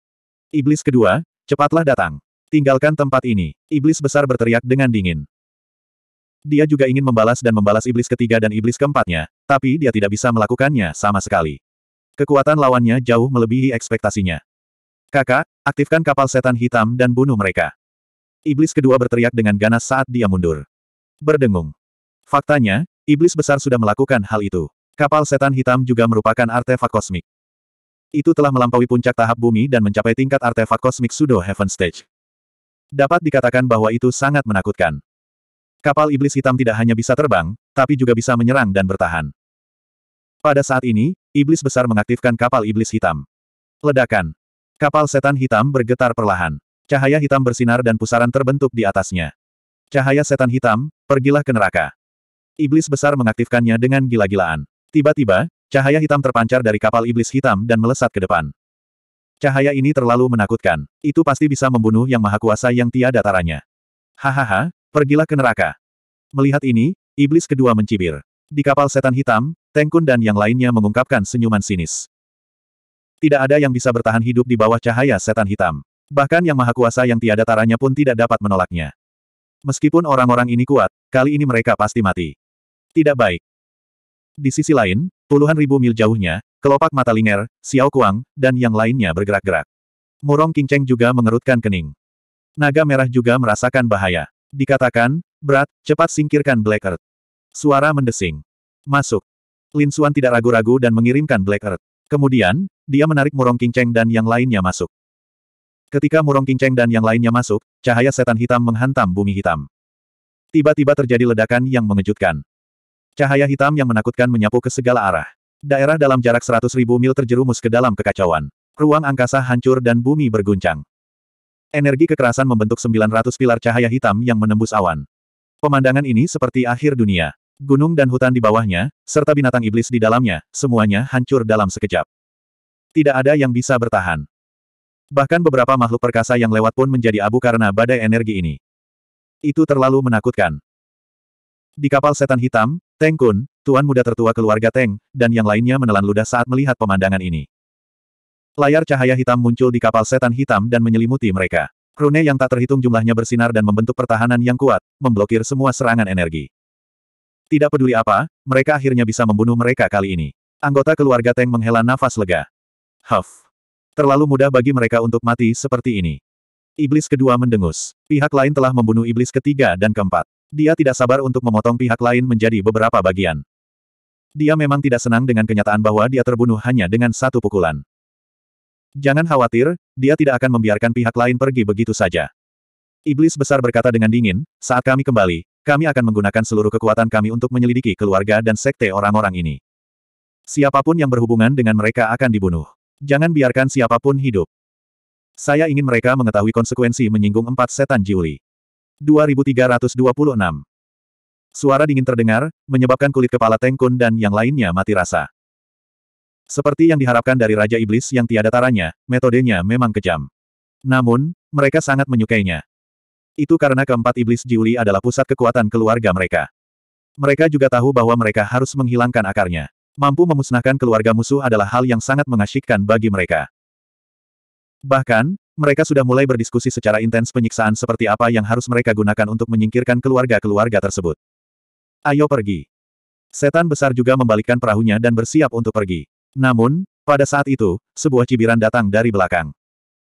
Iblis kedua, cepatlah datang. Tinggalkan tempat ini. Iblis besar berteriak dengan dingin. Dia juga ingin membalas dan membalas iblis ketiga dan iblis keempatnya, tapi dia tidak bisa melakukannya sama sekali. Kekuatan lawannya jauh melebihi ekspektasinya. Kakak, aktifkan kapal setan hitam dan bunuh mereka. Iblis kedua berteriak dengan ganas saat dia mundur. Berdengung. Faktanya, iblis besar sudah melakukan hal itu. Kapal setan hitam juga merupakan artefak kosmik. Itu telah melampaui puncak tahap bumi dan mencapai tingkat artefak kosmik Sudo Heaven Stage. Dapat dikatakan bahwa itu sangat menakutkan. Kapal iblis hitam tidak hanya bisa terbang, tapi juga bisa menyerang dan bertahan. Pada saat ini, iblis besar mengaktifkan kapal iblis hitam. Ledakan. Kapal setan hitam bergetar perlahan. Cahaya hitam bersinar dan pusaran terbentuk di atasnya. Cahaya setan hitam, pergilah ke neraka. Iblis besar mengaktifkannya dengan gila-gilaan. Tiba-tiba, Cahaya hitam terpancar dari kapal iblis hitam dan melesat ke depan. Cahaya ini terlalu menakutkan. Itu pasti bisa membunuh yang maha kuasa yang tiada taranya. Hahaha, pergilah ke neraka. Melihat ini, iblis kedua mencibir. Di kapal setan hitam, Tengkun dan yang lainnya mengungkapkan senyuman sinis. Tidak ada yang bisa bertahan hidup di bawah cahaya setan hitam. Bahkan yang maha kuasa yang tiada taranya pun tidak dapat menolaknya. Meskipun orang-orang ini kuat, kali ini mereka pasti mati. Tidak baik. Di sisi lain, Puluhan ribu mil jauhnya, kelopak mata Linger, Xiao Kuang, dan yang lainnya bergerak-gerak. Murong Qingcheng juga mengerutkan kening. Naga merah juga merasakan bahaya. Dikatakan, berat, cepat singkirkan Black Earth. Suara mendesing. Masuk. Lin Xuan tidak ragu-ragu dan mengirimkan Black Earth. Kemudian, dia menarik Murong Qingcheng dan yang lainnya masuk. Ketika Murong Qingcheng dan yang lainnya masuk, cahaya setan hitam menghantam bumi hitam. Tiba-tiba terjadi ledakan yang mengejutkan. Cahaya hitam yang menakutkan menyapu ke segala arah. Daerah dalam jarak 100 ribu mil terjerumus ke dalam kekacauan. Ruang angkasa hancur dan bumi berguncang. Energi kekerasan membentuk 900 pilar cahaya hitam yang menembus awan. Pemandangan ini seperti akhir dunia. Gunung dan hutan di bawahnya, serta binatang iblis di dalamnya, semuanya hancur dalam sekejap. Tidak ada yang bisa bertahan. Bahkan beberapa makhluk perkasa yang lewat pun menjadi abu karena badai energi ini. Itu terlalu menakutkan. Di kapal setan hitam, Teng Kun, tuan muda tertua keluarga Teng, dan yang lainnya menelan ludah saat melihat pemandangan ini. Layar cahaya hitam muncul di kapal setan hitam dan menyelimuti mereka. Rune yang tak terhitung jumlahnya bersinar dan membentuk pertahanan yang kuat, memblokir semua serangan energi. Tidak peduli apa, mereka akhirnya bisa membunuh mereka kali ini. Anggota keluarga Teng menghela nafas lega. Huff. Terlalu mudah bagi mereka untuk mati seperti ini. Iblis kedua mendengus. Pihak lain telah membunuh iblis ketiga dan keempat. Dia tidak sabar untuk memotong pihak lain menjadi beberapa bagian. Dia memang tidak senang dengan kenyataan bahwa dia terbunuh hanya dengan satu pukulan. Jangan khawatir, dia tidak akan membiarkan pihak lain pergi begitu saja. Iblis besar berkata dengan dingin, saat kami kembali, kami akan menggunakan seluruh kekuatan kami untuk menyelidiki keluarga dan sekte orang-orang ini. Siapapun yang berhubungan dengan mereka akan dibunuh. Jangan biarkan siapapun hidup. Saya ingin mereka mengetahui konsekuensi menyinggung empat setan Jiuli. 2326. Suara dingin terdengar, menyebabkan kulit kepala Tengkun dan yang lainnya mati rasa. Seperti yang diharapkan dari Raja Iblis yang tiada taranya, metodenya memang kejam. Namun, mereka sangat menyukainya. Itu karena keempat iblis Jiuli adalah pusat kekuatan keluarga mereka. Mereka juga tahu bahwa mereka harus menghilangkan akarnya. Mampu memusnahkan keluarga musuh adalah hal yang sangat mengasyikkan bagi mereka. Bahkan, mereka sudah mulai berdiskusi secara intens penyiksaan seperti apa yang harus mereka gunakan untuk menyingkirkan keluarga-keluarga tersebut. Ayo pergi. Setan besar juga membalikkan perahunya dan bersiap untuk pergi. Namun, pada saat itu, sebuah cibiran datang dari belakang.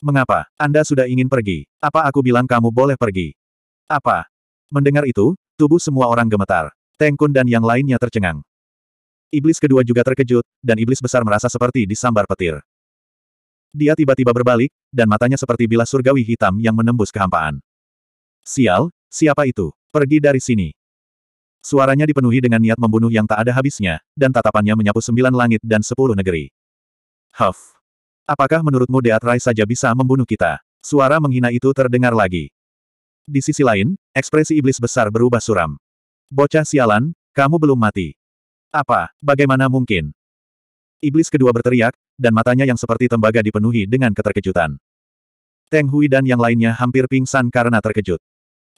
Mengapa? Anda sudah ingin pergi. Apa aku bilang kamu boleh pergi? Apa? Mendengar itu, tubuh semua orang gemetar. Tengkun dan yang lainnya tercengang. Iblis kedua juga terkejut, dan iblis besar merasa seperti disambar petir. Dia tiba-tiba berbalik, dan matanya seperti bilah surgawi hitam yang menembus kehampaan. Sial, siapa itu? Pergi dari sini. Suaranya dipenuhi dengan niat membunuh yang tak ada habisnya, dan tatapannya menyapu sembilan langit dan sepuluh negeri. Huff. Apakah menurutmu Deat Rai saja bisa membunuh kita? Suara menghina itu terdengar lagi. Di sisi lain, ekspresi iblis besar berubah suram. Bocah sialan, kamu belum mati. Apa, bagaimana mungkin? Iblis kedua berteriak, dan matanya yang seperti tembaga dipenuhi dengan keterkejutan. Teng Hui dan yang lainnya hampir pingsan karena terkejut.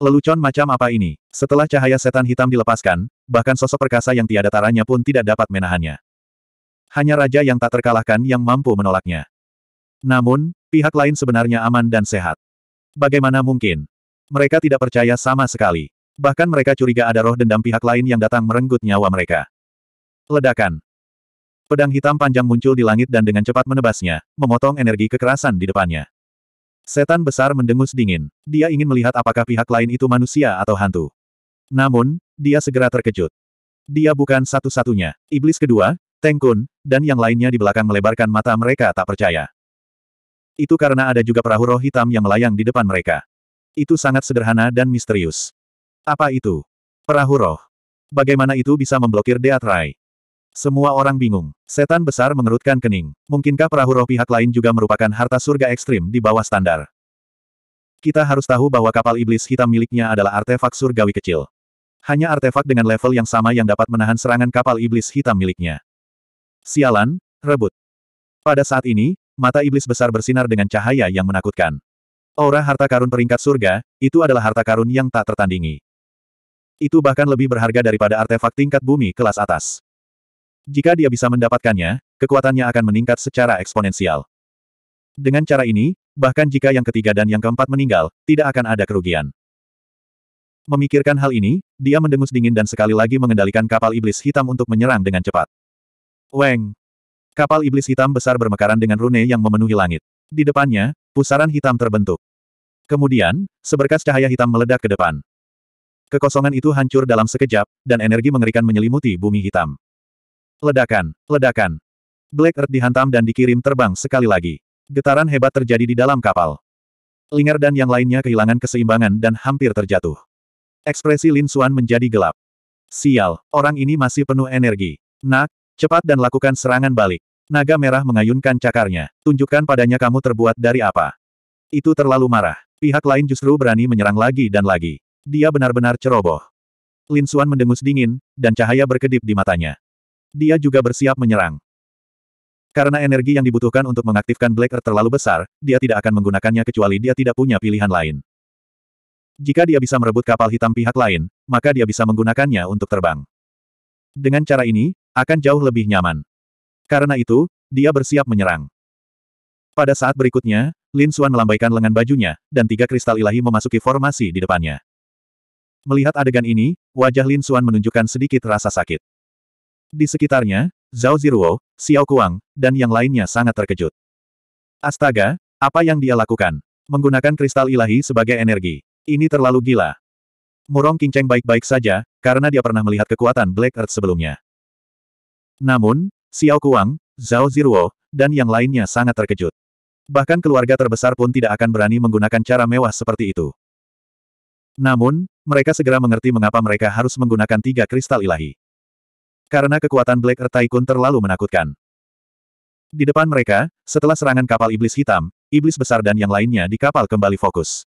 Lelucon macam apa ini? Setelah cahaya setan hitam dilepaskan, bahkan sosok perkasa yang tiada taranya pun tidak dapat menahannya. Hanya raja yang tak terkalahkan yang mampu menolaknya. Namun, pihak lain sebenarnya aman dan sehat. Bagaimana mungkin? Mereka tidak percaya sama sekali. Bahkan mereka curiga ada roh dendam pihak lain yang datang merenggut nyawa mereka. Ledakan. Pedang hitam panjang muncul di langit dan dengan cepat menebasnya, memotong energi kekerasan di depannya. Setan besar mendengus dingin. Dia ingin melihat apakah pihak lain itu manusia atau hantu. Namun, dia segera terkejut. Dia bukan satu-satunya. Iblis kedua, Tengkun, dan yang lainnya di belakang melebarkan mata mereka tak percaya. Itu karena ada juga perahu roh hitam yang melayang di depan mereka. Itu sangat sederhana dan misterius. Apa itu? Perahu roh. Bagaimana itu bisa memblokir Deatrai? Semua orang bingung. Setan besar mengerutkan kening. Mungkinkah perahu roh pihak lain juga merupakan harta surga ekstrim di bawah standar? Kita harus tahu bahwa kapal iblis hitam miliknya adalah artefak surgawi kecil. Hanya artefak dengan level yang sama yang dapat menahan serangan kapal iblis hitam miliknya. Sialan, rebut. Pada saat ini, mata iblis besar bersinar dengan cahaya yang menakutkan. Aura harta karun peringkat surga, itu adalah harta karun yang tak tertandingi. Itu bahkan lebih berharga daripada artefak tingkat bumi kelas atas. Jika dia bisa mendapatkannya, kekuatannya akan meningkat secara eksponensial. Dengan cara ini, bahkan jika yang ketiga dan yang keempat meninggal, tidak akan ada kerugian. Memikirkan hal ini, dia mendengus dingin dan sekali lagi mengendalikan kapal iblis hitam untuk menyerang dengan cepat. Weng! Kapal iblis hitam besar bermekaran dengan rune yang memenuhi langit. Di depannya, pusaran hitam terbentuk. Kemudian, seberkas cahaya hitam meledak ke depan. Kekosongan itu hancur dalam sekejap, dan energi mengerikan menyelimuti bumi hitam. Ledakan, ledakan. Black Earth dihantam dan dikirim terbang sekali lagi. Getaran hebat terjadi di dalam kapal. Linger dan yang lainnya kehilangan keseimbangan dan hampir terjatuh. Ekspresi Lin Suan menjadi gelap. Sial, orang ini masih penuh energi. Nak, cepat dan lakukan serangan balik. Naga merah mengayunkan cakarnya. Tunjukkan padanya kamu terbuat dari apa. Itu terlalu marah. Pihak lain justru berani menyerang lagi dan lagi. Dia benar-benar ceroboh. Lin Suan mendengus dingin, dan cahaya berkedip di matanya. Dia juga bersiap menyerang. Karena energi yang dibutuhkan untuk mengaktifkan Black Earth terlalu besar, dia tidak akan menggunakannya kecuali dia tidak punya pilihan lain. Jika dia bisa merebut kapal hitam pihak lain, maka dia bisa menggunakannya untuk terbang. Dengan cara ini, akan jauh lebih nyaman. Karena itu, dia bersiap menyerang. Pada saat berikutnya, Lin Xuan melambaikan lengan bajunya, dan tiga kristal ilahi memasuki formasi di depannya. Melihat adegan ini, wajah Lin Xuan menunjukkan sedikit rasa sakit. Di sekitarnya, Zhao Ziruo, Xiao Kuang, dan yang lainnya sangat terkejut. Astaga, apa yang dia lakukan? Menggunakan kristal ilahi sebagai energi. Ini terlalu gila. Murong Qingcheng baik-baik saja, karena dia pernah melihat kekuatan Black Earth sebelumnya. Namun, Xiao Kuang, Zhao Ziruo, dan yang lainnya sangat terkejut. Bahkan keluarga terbesar pun tidak akan berani menggunakan cara mewah seperti itu. Namun, mereka segera mengerti mengapa mereka harus menggunakan tiga kristal ilahi karena kekuatan Black Earth Tycoon terlalu menakutkan. Di depan mereka, setelah serangan kapal iblis hitam, iblis besar dan yang lainnya di kapal kembali fokus.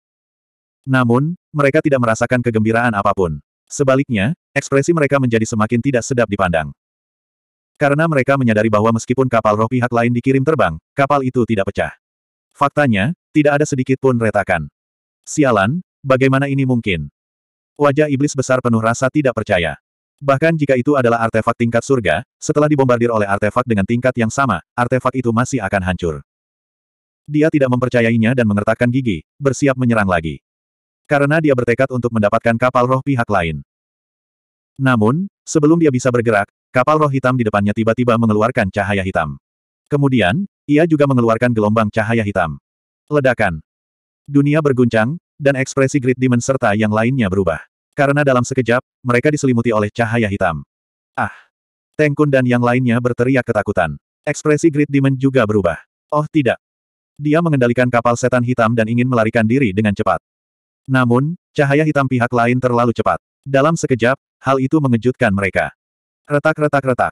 Namun, mereka tidak merasakan kegembiraan apapun. Sebaliknya, ekspresi mereka menjadi semakin tidak sedap dipandang. Karena mereka menyadari bahwa meskipun kapal roh pihak lain dikirim terbang, kapal itu tidak pecah. Faktanya, tidak ada sedikit pun retakan. Sialan, bagaimana ini mungkin? Wajah iblis besar penuh rasa tidak percaya. Bahkan jika itu adalah artefak tingkat surga, setelah dibombardir oleh artefak dengan tingkat yang sama, artefak itu masih akan hancur. Dia tidak mempercayainya dan mengertakkan gigi, bersiap menyerang lagi. Karena dia bertekad untuk mendapatkan kapal roh pihak lain. Namun, sebelum dia bisa bergerak, kapal roh hitam di depannya tiba-tiba mengeluarkan cahaya hitam. Kemudian, ia juga mengeluarkan gelombang cahaya hitam. Ledakan. Dunia berguncang, dan ekspresi Great Demon serta yang lainnya berubah. Karena dalam sekejap, mereka diselimuti oleh cahaya hitam. Ah! Tengkun dan yang lainnya berteriak ketakutan. Ekspresi Great Demon juga berubah. Oh tidak! Dia mengendalikan kapal setan hitam dan ingin melarikan diri dengan cepat. Namun, cahaya hitam pihak lain terlalu cepat. Dalam sekejap, hal itu mengejutkan mereka. Retak-retak-retak.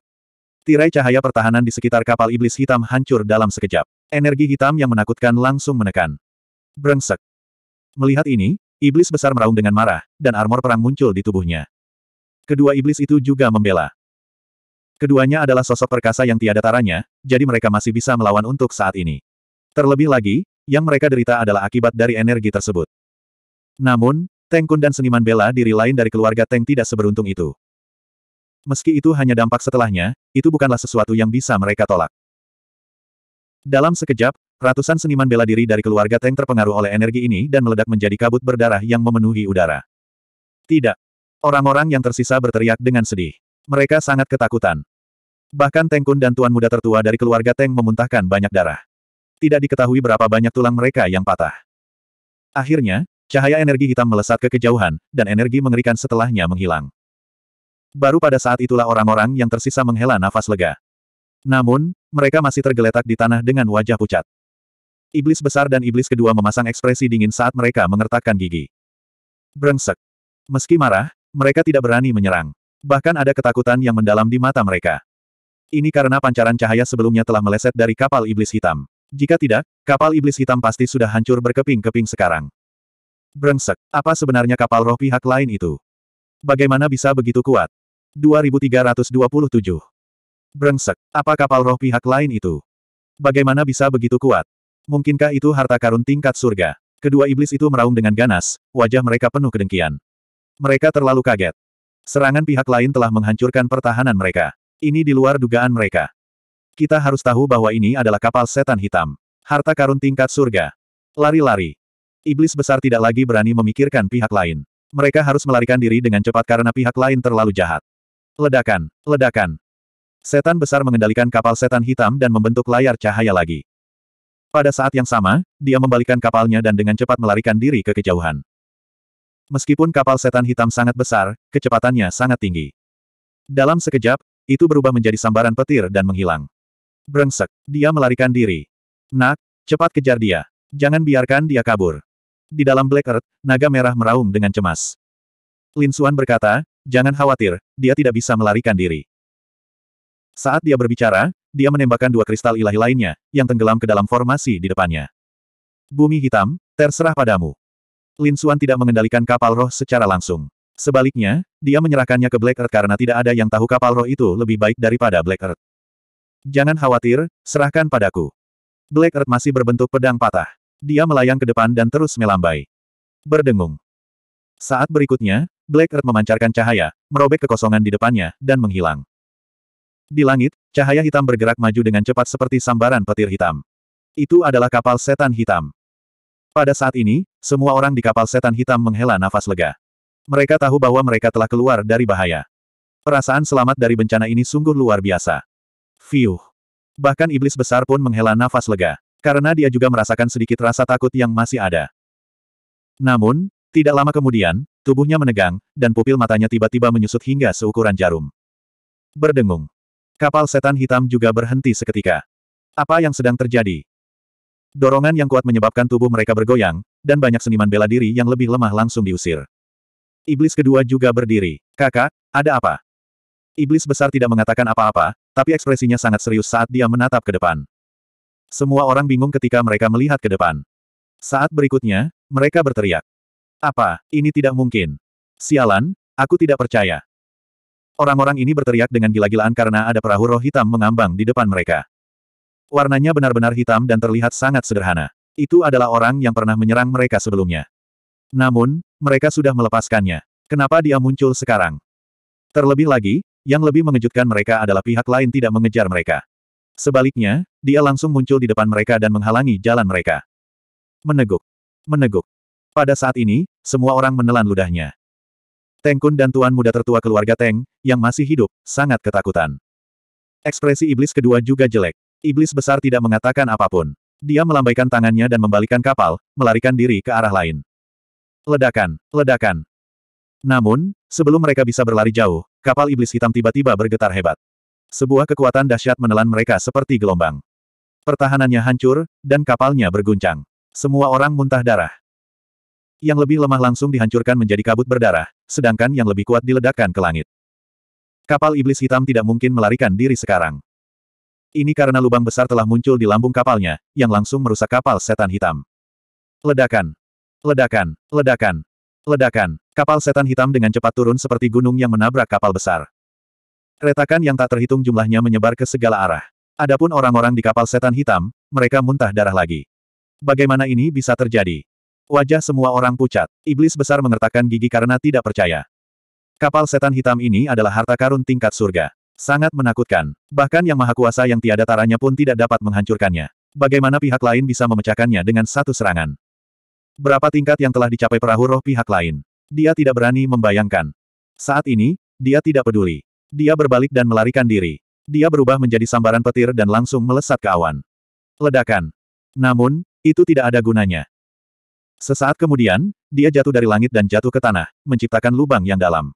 Tirai cahaya pertahanan di sekitar kapal iblis hitam hancur dalam sekejap. Energi hitam yang menakutkan langsung menekan. Brengsek. Melihat ini, Iblis besar meraung dengan marah, dan armor perang muncul di tubuhnya. Kedua iblis itu juga membela. Keduanya adalah sosok perkasa yang tiada taranya, jadi mereka masih bisa melawan untuk saat ini. Terlebih lagi, yang mereka derita adalah akibat dari energi tersebut. Namun, Teng Kun dan seniman bela diri lain dari keluarga Teng tidak seberuntung itu. Meski itu hanya dampak setelahnya, itu bukanlah sesuatu yang bisa mereka tolak. Dalam sekejap, Ratusan seniman bela diri dari keluarga Teng terpengaruh oleh energi ini dan meledak menjadi kabut berdarah yang memenuhi udara. Tidak. Orang-orang yang tersisa berteriak dengan sedih. Mereka sangat ketakutan. Bahkan Teng Kun dan tuan muda tertua dari keluarga Teng memuntahkan banyak darah. Tidak diketahui berapa banyak tulang mereka yang patah. Akhirnya, cahaya energi hitam melesat ke kejauhan, dan energi mengerikan setelahnya menghilang. Baru pada saat itulah orang-orang yang tersisa menghela nafas lega. Namun, mereka masih tergeletak di tanah dengan wajah pucat. Iblis besar dan iblis kedua memasang ekspresi dingin saat mereka mengertakkan gigi. Brengsek. Meski marah, mereka tidak berani menyerang. Bahkan ada ketakutan yang mendalam di mata mereka. Ini karena pancaran cahaya sebelumnya telah meleset dari kapal iblis hitam. Jika tidak, kapal iblis hitam pasti sudah hancur berkeping-keping sekarang. Brengsek, apa sebenarnya kapal roh pihak lain itu? Bagaimana bisa begitu kuat? 2327. Brengsek, apa kapal roh pihak lain itu? Bagaimana bisa begitu kuat? Mungkinkah itu harta karun tingkat surga? Kedua iblis itu meraung dengan ganas, wajah mereka penuh kedengkian. Mereka terlalu kaget. Serangan pihak lain telah menghancurkan pertahanan mereka. Ini di luar dugaan mereka. Kita harus tahu bahwa ini adalah kapal setan hitam. Harta karun tingkat surga. Lari-lari. Iblis besar tidak lagi berani memikirkan pihak lain. Mereka harus melarikan diri dengan cepat karena pihak lain terlalu jahat. Ledakan, ledakan. Setan besar mengendalikan kapal setan hitam dan membentuk layar cahaya lagi. Pada saat yang sama, dia membalikkan kapalnya dan dengan cepat melarikan diri ke kejauhan. Meskipun kapal setan hitam sangat besar, kecepatannya sangat tinggi. Dalam sekejap, itu berubah menjadi sambaran petir dan menghilang. Brengsek, dia melarikan diri. Nak, cepat kejar dia. Jangan biarkan dia kabur. Di dalam Black Earth, naga merah meraung dengan cemas. Lin Suan berkata, jangan khawatir, dia tidak bisa melarikan diri. Saat dia berbicara, dia menembakkan dua kristal ilahi lainnya, yang tenggelam ke dalam formasi di depannya. Bumi hitam, terserah padamu. Lin Xuan tidak mengendalikan kapal roh secara langsung. Sebaliknya, dia menyerahkannya ke Black Earth karena tidak ada yang tahu kapal roh itu lebih baik daripada Black Earth. Jangan khawatir, serahkan padaku. Black Earth masih berbentuk pedang patah. Dia melayang ke depan dan terus melambai. Berdengung. Saat berikutnya, Black Earth memancarkan cahaya, merobek kekosongan di depannya, dan menghilang. Di langit, cahaya hitam bergerak maju dengan cepat seperti sambaran petir hitam. Itu adalah kapal setan hitam. Pada saat ini, semua orang di kapal setan hitam menghela nafas lega. Mereka tahu bahwa mereka telah keluar dari bahaya. Perasaan selamat dari bencana ini sungguh luar biasa. Fiuh. Bahkan iblis besar pun menghela nafas lega, karena dia juga merasakan sedikit rasa takut yang masih ada. Namun, tidak lama kemudian, tubuhnya menegang, dan pupil matanya tiba-tiba menyusut hingga seukuran jarum. Berdengung. Kapal setan hitam juga berhenti seketika. Apa yang sedang terjadi? Dorongan yang kuat menyebabkan tubuh mereka bergoyang, dan banyak seniman bela diri yang lebih lemah langsung diusir. Iblis kedua juga berdiri. Kakak, ada apa? Iblis besar tidak mengatakan apa-apa, tapi ekspresinya sangat serius saat dia menatap ke depan. Semua orang bingung ketika mereka melihat ke depan. Saat berikutnya, mereka berteriak. Apa, ini tidak mungkin. Sialan, aku tidak percaya. Orang-orang ini berteriak dengan gila-gilaan karena ada perahu roh hitam mengambang di depan mereka. Warnanya benar-benar hitam dan terlihat sangat sederhana. Itu adalah orang yang pernah menyerang mereka sebelumnya. Namun, mereka sudah melepaskannya. Kenapa dia muncul sekarang? Terlebih lagi, yang lebih mengejutkan mereka adalah pihak lain tidak mengejar mereka. Sebaliknya, dia langsung muncul di depan mereka dan menghalangi jalan mereka. Meneguk. Meneguk. Pada saat ini, semua orang menelan ludahnya. Teng Kun dan tuan muda tertua keluarga Teng, yang masih hidup, sangat ketakutan. Ekspresi iblis kedua juga jelek. Iblis besar tidak mengatakan apapun. Dia melambaikan tangannya dan membalikan kapal, melarikan diri ke arah lain. Ledakan, ledakan. Namun, sebelum mereka bisa berlari jauh, kapal iblis hitam tiba-tiba bergetar hebat. Sebuah kekuatan dahsyat menelan mereka seperti gelombang. Pertahanannya hancur, dan kapalnya berguncang. Semua orang muntah darah. Yang lebih lemah langsung dihancurkan menjadi kabut berdarah, sedangkan yang lebih kuat diledakkan ke langit. Kapal iblis hitam tidak mungkin melarikan diri sekarang. Ini karena lubang besar telah muncul di lambung kapalnya, yang langsung merusak kapal setan hitam. Ledakan! Ledakan! Ledakan! Ledakan! Kapal setan hitam dengan cepat turun seperti gunung yang menabrak kapal besar. Retakan yang tak terhitung jumlahnya menyebar ke segala arah. Adapun orang-orang di kapal setan hitam, mereka muntah darah lagi. Bagaimana ini bisa terjadi? Wajah semua orang pucat. Iblis besar mengertakkan gigi karena tidak percaya. Kapal setan hitam ini adalah harta karun tingkat surga. Sangat menakutkan. Bahkan yang maha kuasa yang tiada taranya pun tidak dapat menghancurkannya. Bagaimana pihak lain bisa memecahkannya dengan satu serangan? Berapa tingkat yang telah dicapai perahu roh pihak lain? Dia tidak berani membayangkan. Saat ini, dia tidak peduli. Dia berbalik dan melarikan diri. Dia berubah menjadi sambaran petir dan langsung melesat ke awan. Ledakan. Namun, itu tidak ada gunanya. Sesaat kemudian, dia jatuh dari langit dan jatuh ke tanah, menciptakan lubang yang dalam.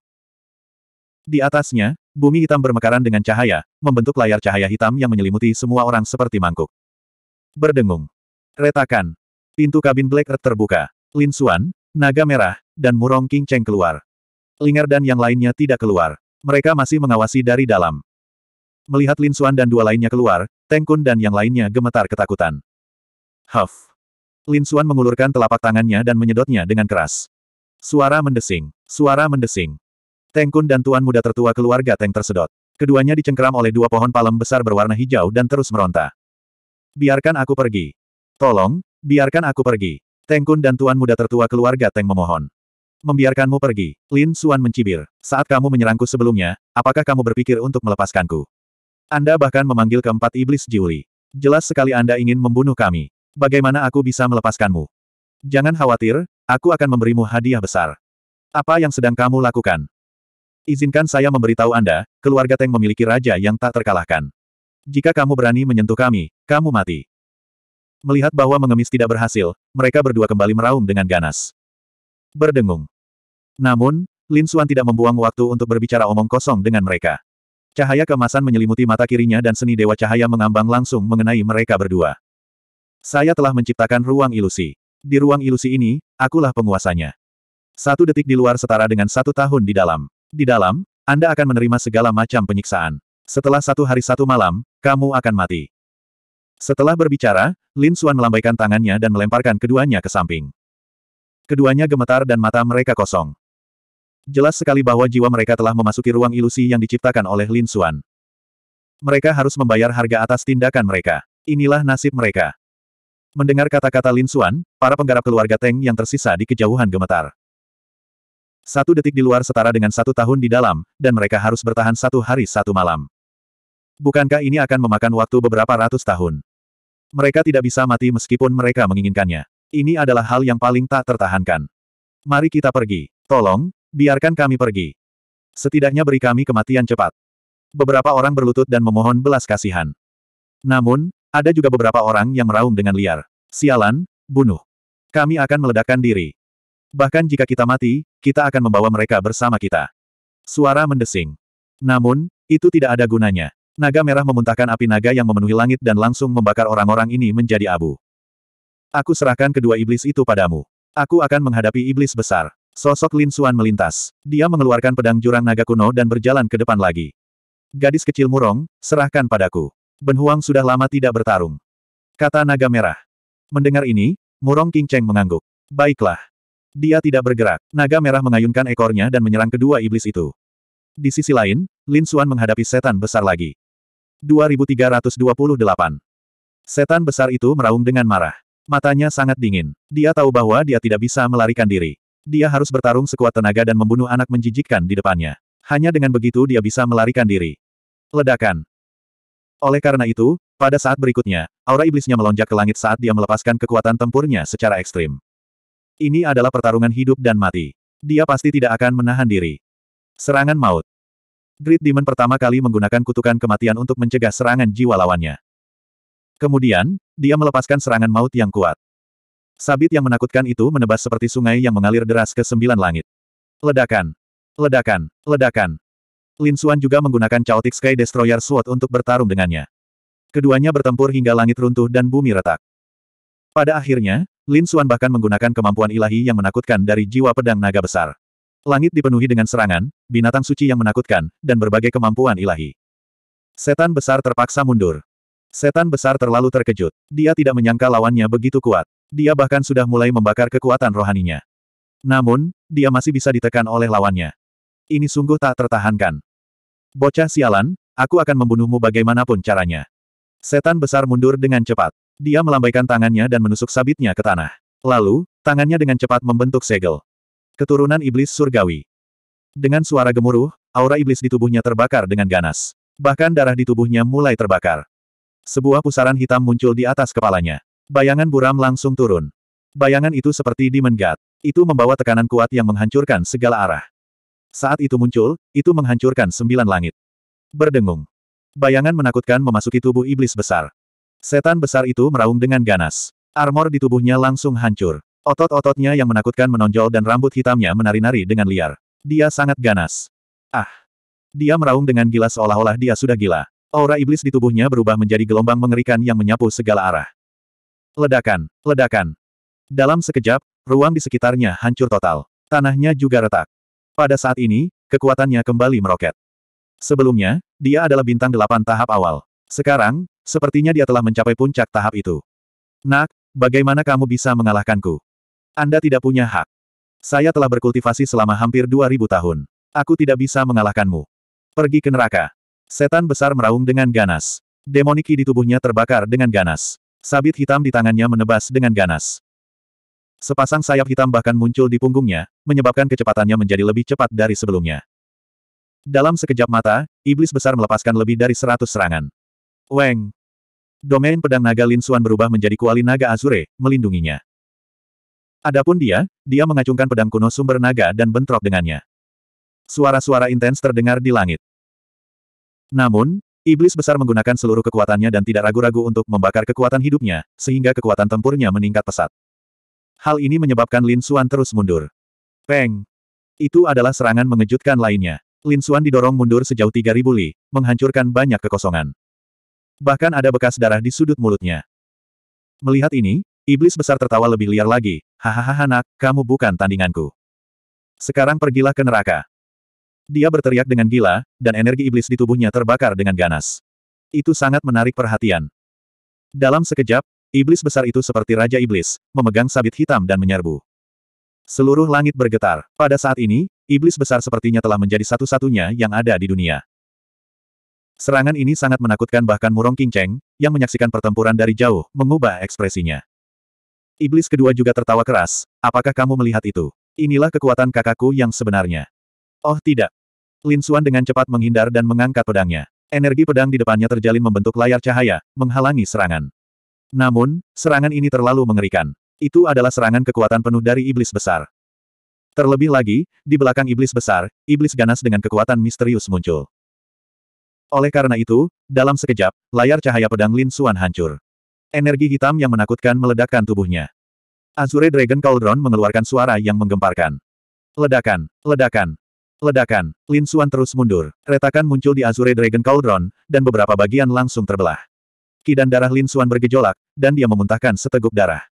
Di atasnya, bumi hitam bermekaran dengan cahaya, membentuk layar cahaya hitam yang menyelimuti semua orang seperti mangkuk. Berdengung. Retakan. Pintu kabin Black Earth terbuka. Lin Xuan, Naga Merah, dan Murong King Cheng keluar. Lingar dan yang lainnya tidak keluar. Mereka masih mengawasi dari dalam. Melihat Lin Xuan dan dua lainnya keluar, Teng Kun dan yang lainnya gemetar ketakutan. Huff. Lin Suan mengulurkan telapak tangannya dan menyedotnya dengan keras. Suara mendesing. Suara mendesing. Teng Kun dan tuan muda tertua keluarga Teng tersedot. Keduanya dicengkeram oleh dua pohon palem besar berwarna hijau dan terus meronta. Biarkan aku pergi. Tolong, biarkan aku pergi. Teng Kun dan tuan muda tertua keluarga Teng memohon. Membiarkanmu pergi, Lin Suan mencibir. Saat kamu menyerangku sebelumnya, apakah kamu berpikir untuk melepaskanku? Anda bahkan memanggil keempat iblis Jiuli. Jelas sekali Anda ingin membunuh kami. Bagaimana aku bisa melepaskanmu? Jangan khawatir, aku akan memberimu hadiah besar. Apa yang sedang kamu lakukan? Izinkan saya memberitahu Anda, keluarga Teng memiliki raja yang tak terkalahkan. Jika kamu berani menyentuh kami, kamu mati. Melihat bahwa mengemis tidak berhasil, mereka berdua kembali meraung dengan ganas. Berdengung. Namun, Lin Xuan tidak membuang waktu untuk berbicara omong kosong dengan mereka. Cahaya kemasan menyelimuti mata kirinya dan seni dewa cahaya mengambang langsung mengenai mereka berdua. Saya telah menciptakan ruang ilusi. Di ruang ilusi ini, akulah penguasanya. Satu detik di luar setara dengan satu tahun di dalam. Di dalam, Anda akan menerima segala macam penyiksaan. Setelah satu hari satu malam, kamu akan mati. Setelah berbicara, Lin Xuan melambaikan tangannya dan melemparkan keduanya ke samping. Keduanya gemetar dan mata mereka kosong. Jelas sekali bahwa jiwa mereka telah memasuki ruang ilusi yang diciptakan oleh Lin Xuan. Mereka harus membayar harga atas tindakan mereka. Inilah nasib mereka. Mendengar kata-kata Lin Xuan, para penggarap keluarga Teng yang tersisa di kejauhan gemetar. Satu detik di luar setara dengan satu tahun di dalam, dan mereka harus bertahan satu hari satu malam. Bukankah ini akan memakan waktu beberapa ratus tahun? Mereka tidak bisa mati meskipun mereka menginginkannya. Ini adalah hal yang paling tak tertahankan. Mari kita pergi. Tolong, biarkan kami pergi. Setidaknya beri kami kematian cepat. Beberapa orang berlutut dan memohon belas kasihan. Namun, ada juga beberapa orang yang meraung dengan liar. Sialan, bunuh. Kami akan meledakkan diri. Bahkan jika kita mati, kita akan membawa mereka bersama kita. Suara mendesing. Namun, itu tidak ada gunanya. Naga merah memuntahkan api naga yang memenuhi langit dan langsung membakar orang-orang ini menjadi abu. Aku serahkan kedua iblis itu padamu. Aku akan menghadapi iblis besar. Sosok Lin Suan melintas. Dia mengeluarkan pedang jurang naga kuno dan berjalan ke depan lagi. Gadis kecil murong, serahkan padaku. Ben Huang sudah lama tidak bertarung. Kata naga merah. Mendengar ini, Murong King Cheng mengangguk. Baiklah. Dia tidak bergerak. Naga merah mengayunkan ekornya dan menyerang kedua iblis itu. Di sisi lain, Lin Xuan menghadapi setan besar lagi. 2328. Setan besar itu meraung dengan marah. Matanya sangat dingin. Dia tahu bahwa dia tidak bisa melarikan diri. Dia harus bertarung sekuat tenaga dan membunuh anak menjijikkan di depannya. Hanya dengan begitu dia bisa melarikan diri. Ledakan. Oleh karena itu, pada saat berikutnya, aura iblisnya melonjak ke langit saat dia melepaskan kekuatan tempurnya secara ekstrim. Ini adalah pertarungan hidup dan mati. Dia pasti tidak akan menahan diri. Serangan maut. Great Demon pertama kali menggunakan kutukan kematian untuk mencegah serangan jiwa lawannya. Kemudian, dia melepaskan serangan maut yang kuat. Sabit yang menakutkan itu menebas seperti sungai yang mengalir deras ke sembilan langit. Ledakan. Ledakan. Ledakan. Lin Xuan juga menggunakan Chaotic Sky Destroyer Sword untuk bertarung dengannya. Keduanya bertempur hingga langit runtuh dan bumi retak. Pada akhirnya, Lin Xuan bahkan menggunakan kemampuan ilahi yang menakutkan dari jiwa pedang naga besar. Langit dipenuhi dengan serangan, binatang suci yang menakutkan, dan berbagai kemampuan ilahi. Setan besar terpaksa mundur. Setan besar terlalu terkejut. Dia tidak menyangka lawannya begitu kuat. Dia bahkan sudah mulai membakar kekuatan rohaninya. Namun, dia masih bisa ditekan oleh lawannya. Ini sungguh tak tertahankan. Bocah sialan, aku akan membunuhmu bagaimanapun caranya. Setan besar mundur dengan cepat. Dia melambaikan tangannya dan menusuk sabitnya ke tanah. Lalu, tangannya dengan cepat membentuk segel. Keturunan iblis surgawi. Dengan suara gemuruh, aura iblis di tubuhnya terbakar dengan ganas. Bahkan darah di tubuhnya mulai terbakar. Sebuah pusaran hitam muncul di atas kepalanya. Bayangan buram langsung turun. Bayangan itu seperti dimengat. Itu membawa tekanan kuat yang menghancurkan segala arah. Saat itu muncul, itu menghancurkan sembilan langit. Berdengung. Bayangan menakutkan memasuki tubuh iblis besar. Setan besar itu meraung dengan ganas. Armor di tubuhnya langsung hancur. Otot-ototnya yang menakutkan menonjol dan rambut hitamnya menari-nari dengan liar. Dia sangat ganas. Ah! Dia meraung dengan gila seolah-olah dia sudah gila. Aura iblis di tubuhnya berubah menjadi gelombang mengerikan yang menyapu segala arah. Ledakan, ledakan. Dalam sekejap, ruang di sekitarnya hancur total. Tanahnya juga retak. Pada saat ini, kekuatannya kembali meroket. Sebelumnya, dia adalah bintang delapan tahap awal. Sekarang, sepertinya dia telah mencapai puncak tahap itu. Nak, bagaimana kamu bisa mengalahkanku? Anda tidak punya hak. Saya telah berkultivasi selama hampir 2000 tahun. Aku tidak bisa mengalahkanmu. Pergi ke neraka. Setan besar meraung dengan ganas. Demoniki di tubuhnya terbakar dengan ganas. Sabit hitam di tangannya menebas dengan ganas. Sepasang sayap hitam bahkan muncul di punggungnya, menyebabkan kecepatannya menjadi lebih cepat dari sebelumnya. Dalam sekejap mata, iblis besar melepaskan lebih dari seratus serangan. Weng! Domain pedang naga Lin Xuan berubah menjadi kuali naga Azure, melindunginya. Adapun dia, dia mengacungkan pedang kuno sumber naga dan bentrok dengannya. Suara-suara intens terdengar di langit. Namun, iblis besar menggunakan seluruh kekuatannya dan tidak ragu-ragu untuk membakar kekuatan hidupnya, sehingga kekuatan tempurnya meningkat pesat. Hal ini menyebabkan Lin Suan terus mundur. Peng! Itu adalah serangan mengejutkan lainnya. Lin Suan didorong mundur sejauh 3000 li, menghancurkan banyak kekosongan. Bahkan ada bekas darah di sudut mulutnya. Melihat ini, iblis besar tertawa lebih liar lagi. Hahaha nak, kamu bukan tandinganku. Sekarang pergilah ke neraka. Dia berteriak dengan gila, dan energi iblis di tubuhnya terbakar dengan ganas. Itu sangat menarik perhatian. Dalam sekejap, Iblis besar itu seperti Raja Iblis, memegang sabit hitam dan menyerbu. Seluruh langit bergetar. Pada saat ini, iblis besar sepertinya telah menjadi satu-satunya yang ada di dunia. Serangan ini sangat menakutkan bahkan Murong Kingceng, yang menyaksikan pertempuran dari jauh, mengubah ekspresinya. Iblis kedua juga tertawa keras, apakah kamu melihat itu? Inilah kekuatan kakakku yang sebenarnya. Oh tidak. Lin Xuan dengan cepat menghindar dan mengangkat pedangnya. Energi pedang di depannya terjalin membentuk layar cahaya, menghalangi serangan. Namun, serangan ini terlalu mengerikan. Itu adalah serangan kekuatan penuh dari iblis besar. Terlebih lagi, di belakang iblis besar, iblis ganas dengan kekuatan misterius muncul. Oleh karena itu, dalam sekejap, layar cahaya pedang Lin Xuan hancur. Energi hitam yang menakutkan meledakkan tubuhnya. Azure Dragon Cauldron mengeluarkan suara yang menggemparkan. Ledakan, ledakan, Ledakan, Lin Xuan terus mundur. Retakan muncul di Azure Dragon Cauldron, dan beberapa bagian langsung terbelah. Kidan darah Lin Xuan bergejolak, dan dia memuntahkan seteguk darah.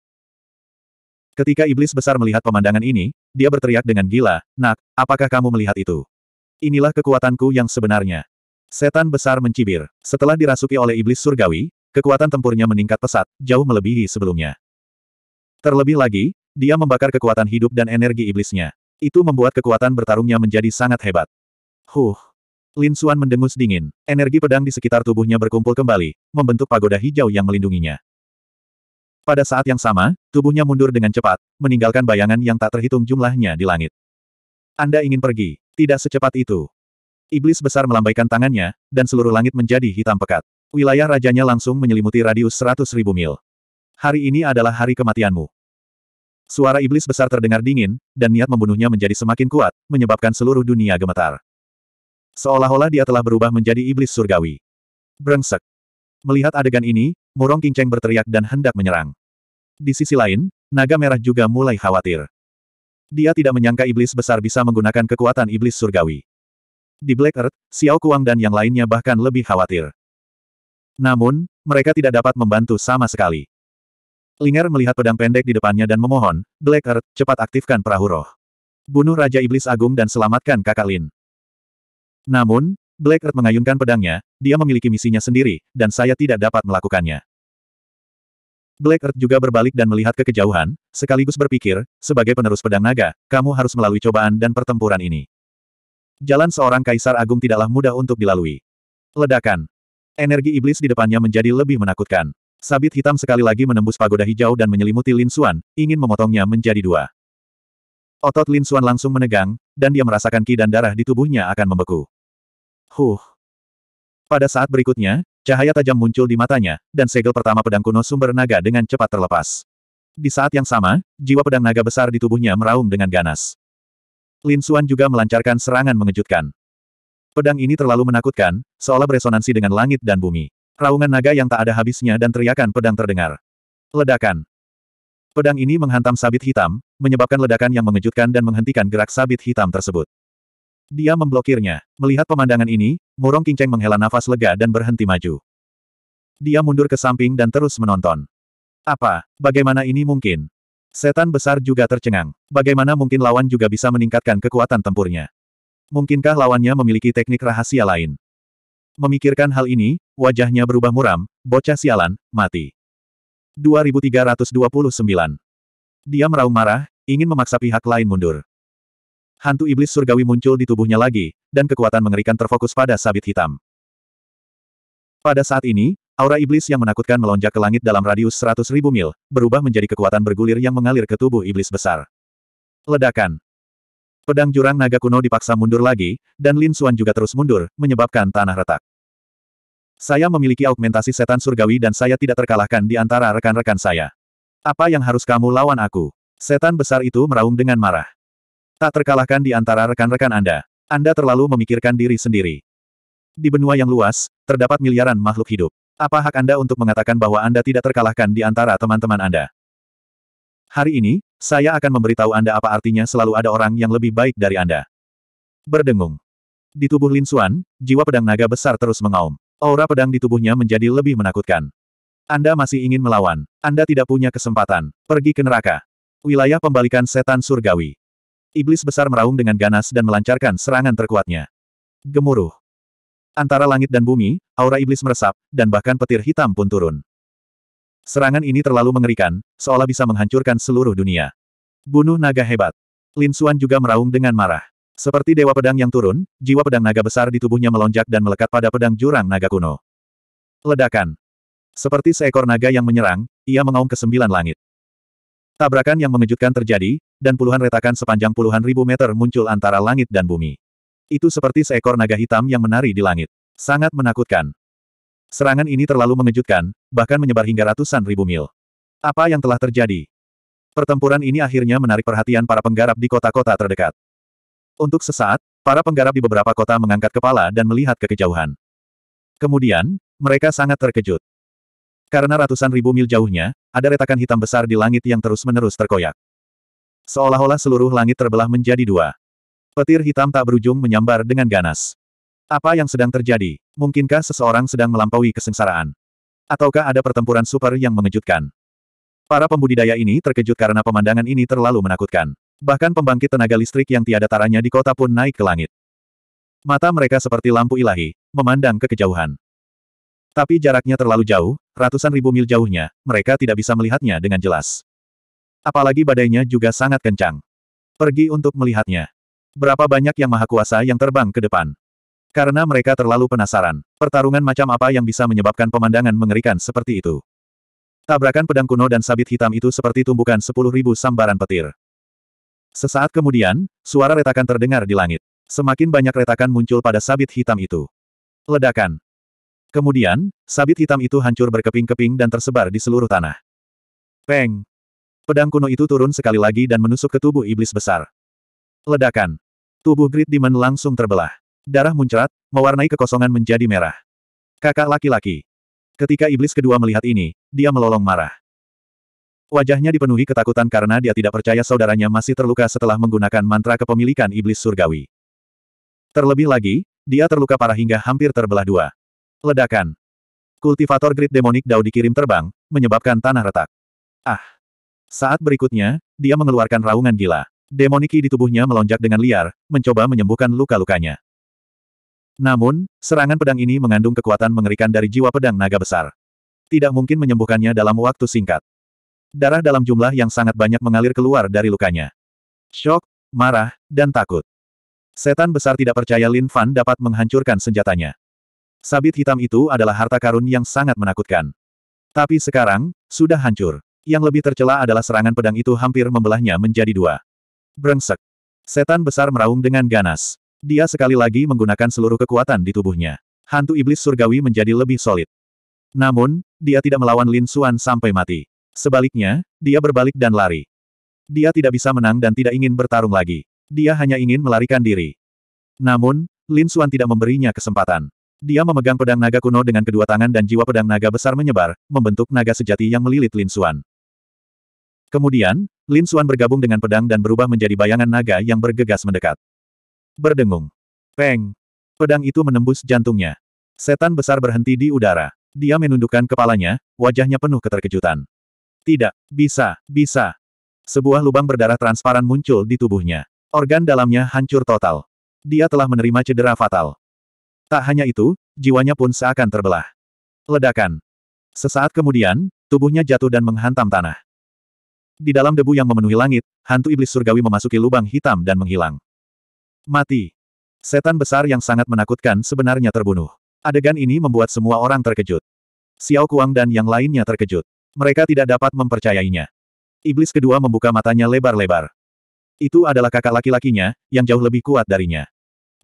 Ketika iblis besar melihat pemandangan ini, dia berteriak dengan gila, Nak, apakah kamu melihat itu? Inilah kekuatanku yang sebenarnya. Setan besar mencibir. Setelah dirasuki oleh iblis surgawi, kekuatan tempurnya meningkat pesat, jauh melebihi sebelumnya. Terlebih lagi, dia membakar kekuatan hidup dan energi iblisnya. Itu membuat kekuatan bertarungnya menjadi sangat hebat. Huh! Lin Xuan mendengus dingin. Energi pedang di sekitar tubuhnya berkumpul kembali, membentuk pagoda hijau yang melindunginya. Pada saat yang sama, tubuhnya mundur dengan cepat, meninggalkan bayangan yang tak terhitung jumlahnya di langit. Anda ingin pergi, tidak secepat itu. Iblis besar melambaikan tangannya, dan seluruh langit menjadi hitam pekat. Wilayah rajanya langsung menyelimuti radius seratus ribu mil. Hari ini adalah hari kematianmu. Suara iblis besar terdengar dingin, dan niat membunuhnya menjadi semakin kuat, menyebabkan seluruh dunia gemetar. Seolah-olah dia telah berubah menjadi iblis surgawi. Brengsek. Melihat adegan ini, Murong King berteriak dan hendak menyerang. Di sisi lain, naga merah juga mulai khawatir. Dia tidak menyangka iblis besar bisa menggunakan kekuatan iblis surgawi. Di Black Earth, Xiao Kuang dan yang lainnya bahkan lebih khawatir. Namun, mereka tidak dapat membantu sama sekali. Linger melihat pedang pendek di depannya dan memohon, Black Earth, cepat aktifkan perahu roh. Bunuh Raja Iblis Agung dan selamatkan kakak Lin. Namun, Black Earth mengayunkan pedangnya, dia memiliki misinya sendiri, dan saya tidak dapat melakukannya. Black Earth juga berbalik dan melihat ke kejauhan, sekaligus berpikir, sebagai penerus pedang naga, kamu harus melalui cobaan dan pertempuran ini. Jalan seorang kaisar agung tidaklah mudah untuk dilalui. Ledakan. Energi iblis di depannya menjadi lebih menakutkan. Sabit hitam sekali lagi menembus pagoda hijau dan menyelimuti Lin Xuan, ingin memotongnya menjadi dua. Otot Lin Xuan langsung menegang, dan dia merasakan ki dan darah di tubuhnya akan membeku. Huh. Pada saat berikutnya, cahaya tajam muncul di matanya, dan segel pertama pedang kuno sumber naga dengan cepat terlepas. Di saat yang sama, jiwa pedang naga besar di tubuhnya meraung dengan ganas. Lin Xuan juga melancarkan serangan mengejutkan. Pedang ini terlalu menakutkan, seolah beresonansi dengan langit dan bumi. Raungan naga yang tak ada habisnya dan teriakan pedang terdengar. Ledakan. Pedang ini menghantam sabit hitam, menyebabkan ledakan yang mengejutkan dan menghentikan gerak sabit hitam tersebut. Dia memblokirnya. Melihat pemandangan ini, Murong Kinceng menghela nafas lega dan berhenti maju. Dia mundur ke samping dan terus menonton. Apa? Bagaimana ini mungkin? Setan besar juga tercengang. Bagaimana mungkin lawan juga bisa meningkatkan kekuatan tempurnya? Mungkinkah lawannya memiliki teknik rahasia lain? Memikirkan hal ini, wajahnya berubah muram, bocah sialan, mati. 2329. Dia meraung marah, ingin memaksa pihak lain mundur hantu iblis surgawi muncul di tubuhnya lagi, dan kekuatan mengerikan terfokus pada sabit hitam. Pada saat ini, aura iblis yang menakutkan melonjak ke langit dalam radius 100 mil, berubah menjadi kekuatan bergulir yang mengalir ke tubuh iblis besar. Ledakan. Pedang jurang naga kuno dipaksa mundur lagi, dan Lin Xuan juga terus mundur, menyebabkan tanah retak. Saya memiliki augmentasi setan surgawi dan saya tidak terkalahkan di antara rekan-rekan saya. Apa yang harus kamu lawan aku? Setan besar itu meraung dengan marah. Tak terkalahkan di antara rekan-rekan Anda. Anda terlalu memikirkan diri sendiri. Di benua yang luas, terdapat miliaran makhluk hidup. Apa hak Anda untuk mengatakan bahwa Anda tidak terkalahkan di antara teman-teman Anda? Hari ini, saya akan memberitahu Anda apa artinya selalu ada orang yang lebih baik dari Anda. Berdengung. Di tubuh Lin Xuan, jiwa pedang naga besar terus mengaum. Aura pedang di tubuhnya menjadi lebih menakutkan. Anda masih ingin melawan. Anda tidak punya kesempatan. Pergi ke neraka. Wilayah pembalikan setan surgawi. Iblis besar meraung dengan ganas dan melancarkan serangan terkuatnya. Gemuruh. Antara langit dan bumi, aura iblis meresap, dan bahkan petir hitam pun turun. Serangan ini terlalu mengerikan, seolah bisa menghancurkan seluruh dunia. Bunuh naga hebat. Lin Xuan juga meraung dengan marah. Seperti dewa pedang yang turun, jiwa pedang naga besar di tubuhnya melonjak dan melekat pada pedang jurang naga kuno. Ledakan. Seperti seekor naga yang menyerang, ia mengaum ke sembilan langit. Tabrakan yang mengejutkan terjadi, dan puluhan retakan sepanjang puluhan ribu meter muncul antara langit dan bumi. Itu seperti seekor naga hitam yang menari di langit. Sangat menakutkan. Serangan ini terlalu mengejutkan, bahkan menyebar hingga ratusan ribu mil. Apa yang telah terjadi? Pertempuran ini akhirnya menarik perhatian para penggarap di kota-kota terdekat. Untuk sesaat, para penggarap di beberapa kota mengangkat kepala dan melihat ke kejauhan. Kemudian, mereka sangat terkejut. Karena ratusan ribu mil jauhnya, ada retakan hitam besar di langit yang terus-menerus terkoyak. Seolah-olah seluruh langit terbelah menjadi dua. Petir hitam tak berujung menyambar dengan ganas. Apa yang sedang terjadi? Mungkinkah seseorang sedang melampaui kesengsaraan? Ataukah ada pertempuran super yang mengejutkan? Para pembudidaya ini terkejut karena pemandangan ini terlalu menakutkan. Bahkan pembangkit tenaga listrik yang tiada taranya di kota pun naik ke langit. Mata mereka seperti lampu ilahi, memandang ke kejauhan. Tapi jaraknya terlalu jauh, ratusan ribu mil jauhnya, mereka tidak bisa melihatnya dengan jelas. Apalagi badainya juga sangat kencang. Pergi untuk melihatnya. Berapa banyak yang maha kuasa yang terbang ke depan? Karena mereka terlalu penasaran, pertarungan macam apa yang bisa menyebabkan pemandangan mengerikan seperti itu. Tabrakan pedang kuno dan sabit hitam itu seperti tumbukan sepuluh ribu sambaran petir. Sesaat kemudian, suara retakan terdengar di langit. Semakin banyak retakan muncul pada sabit hitam itu. Ledakan. Kemudian, sabit hitam itu hancur berkeping-keping dan tersebar di seluruh tanah. Peng! Pedang kuno itu turun sekali lagi dan menusuk ke tubuh iblis besar. Ledakan! Tubuh Great Demon langsung terbelah. Darah muncrat, mewarnai kekosongan menjadi merah. Kakak laki-laki. Ketika iblis kedua melihat ini, dia melolong marah. Wajahnya dipenuhi ketakutan karena dia tidak percaya saudaranya masih terluka setelah menggunakan mantra kepemilikan iblis surgawi. Terlebih lagi, dia terluka parah hingga hampir terbelah dua. Ledakan. Kultivator grid demonik Dao dikirim terbang, menyebabkan tanah retak. Ah. Saat berikutnya, dia mengeluarkan raungan gila. Demoniki di tubuhnya melonjak dengan liar, mencoba menyembuhkan luka-lukanya. Namun, serangan pedang ini mengandung kekuatan mengerikan dari jiwa pedang naga besar. Tidak mungkin menyembuhkannya dalam waktu singkat. Darah dalam jumlah yang sangat banyak mengalir keluar dari lukanya. Shock, marah, dan takut. Setan besar tidak percaya Lin Fan dapat menghancurkan senjatanya. Sabit hitam itu adalah harta karun yang sangat menakutkan. Tapi sekarang, sudah hancur. Yang lebih tercela adalah serangan pedang itu hampir membelahnya menjadi dua. Brengsek. Setan besar meraung dengan ganas. Dia sekali lagi menggunakan seluruh kekuatan di tubuhnya. Hantu iblis surgawi menjadi lebih solid. Namun, dia tidak melawan Lin Suan sampai mati. Sebaliknya, dia berbalik dan lari. Dia tidak bisa menang dan tidak ingin bertarung lagi. Dia hanya ingin melarikan diri. Namun, Lin Suan tidak memberinya kesempatan. Dia memegang pedang naga kuno dengan kedua tangan dan jiwa pedang naga besar menyebar, membentuk naga sejati yang melilit Lin Xuan. Kemudian, Lin Xuan bergabung dengan pedang dan berubah menjadi bayangan naga yang bergegas mendekat. Berdengung. Peng. Pedang itu menembus jantungnya. Setan besar berhenti di udara. Dia menundukkan kepalanya, wajahnya penuh keterkejutan. Tidak, bisa, bisa. Sebuah lubang berdarah transparan muncul di tubuhnya. Organ dalamnya hancur total. Dia telah menerima cedera fatal. Tak hanya itu, jiwanya pun seakan terbelah. Ledakan. Sesaat kemudian, tubuhnya jatuh dan menghantam tanah. Di dalam debu yang memenuhi langit, hantu iblis surgawi memasuki lubang hitam dan menghilang. Mati. Setan besar yang sangat menakutkan sebenarnya terbunuh. Adegan ini membuat semua orang terkejut. Xiao Kuang dan yang lainnya terkejut. Mereka tidak dapat mempercayainya. Iblis kedua membuka matanya lebar-lebar. Itu adalah kakak laki-lakinya, yang jauh lebih kuat darinya.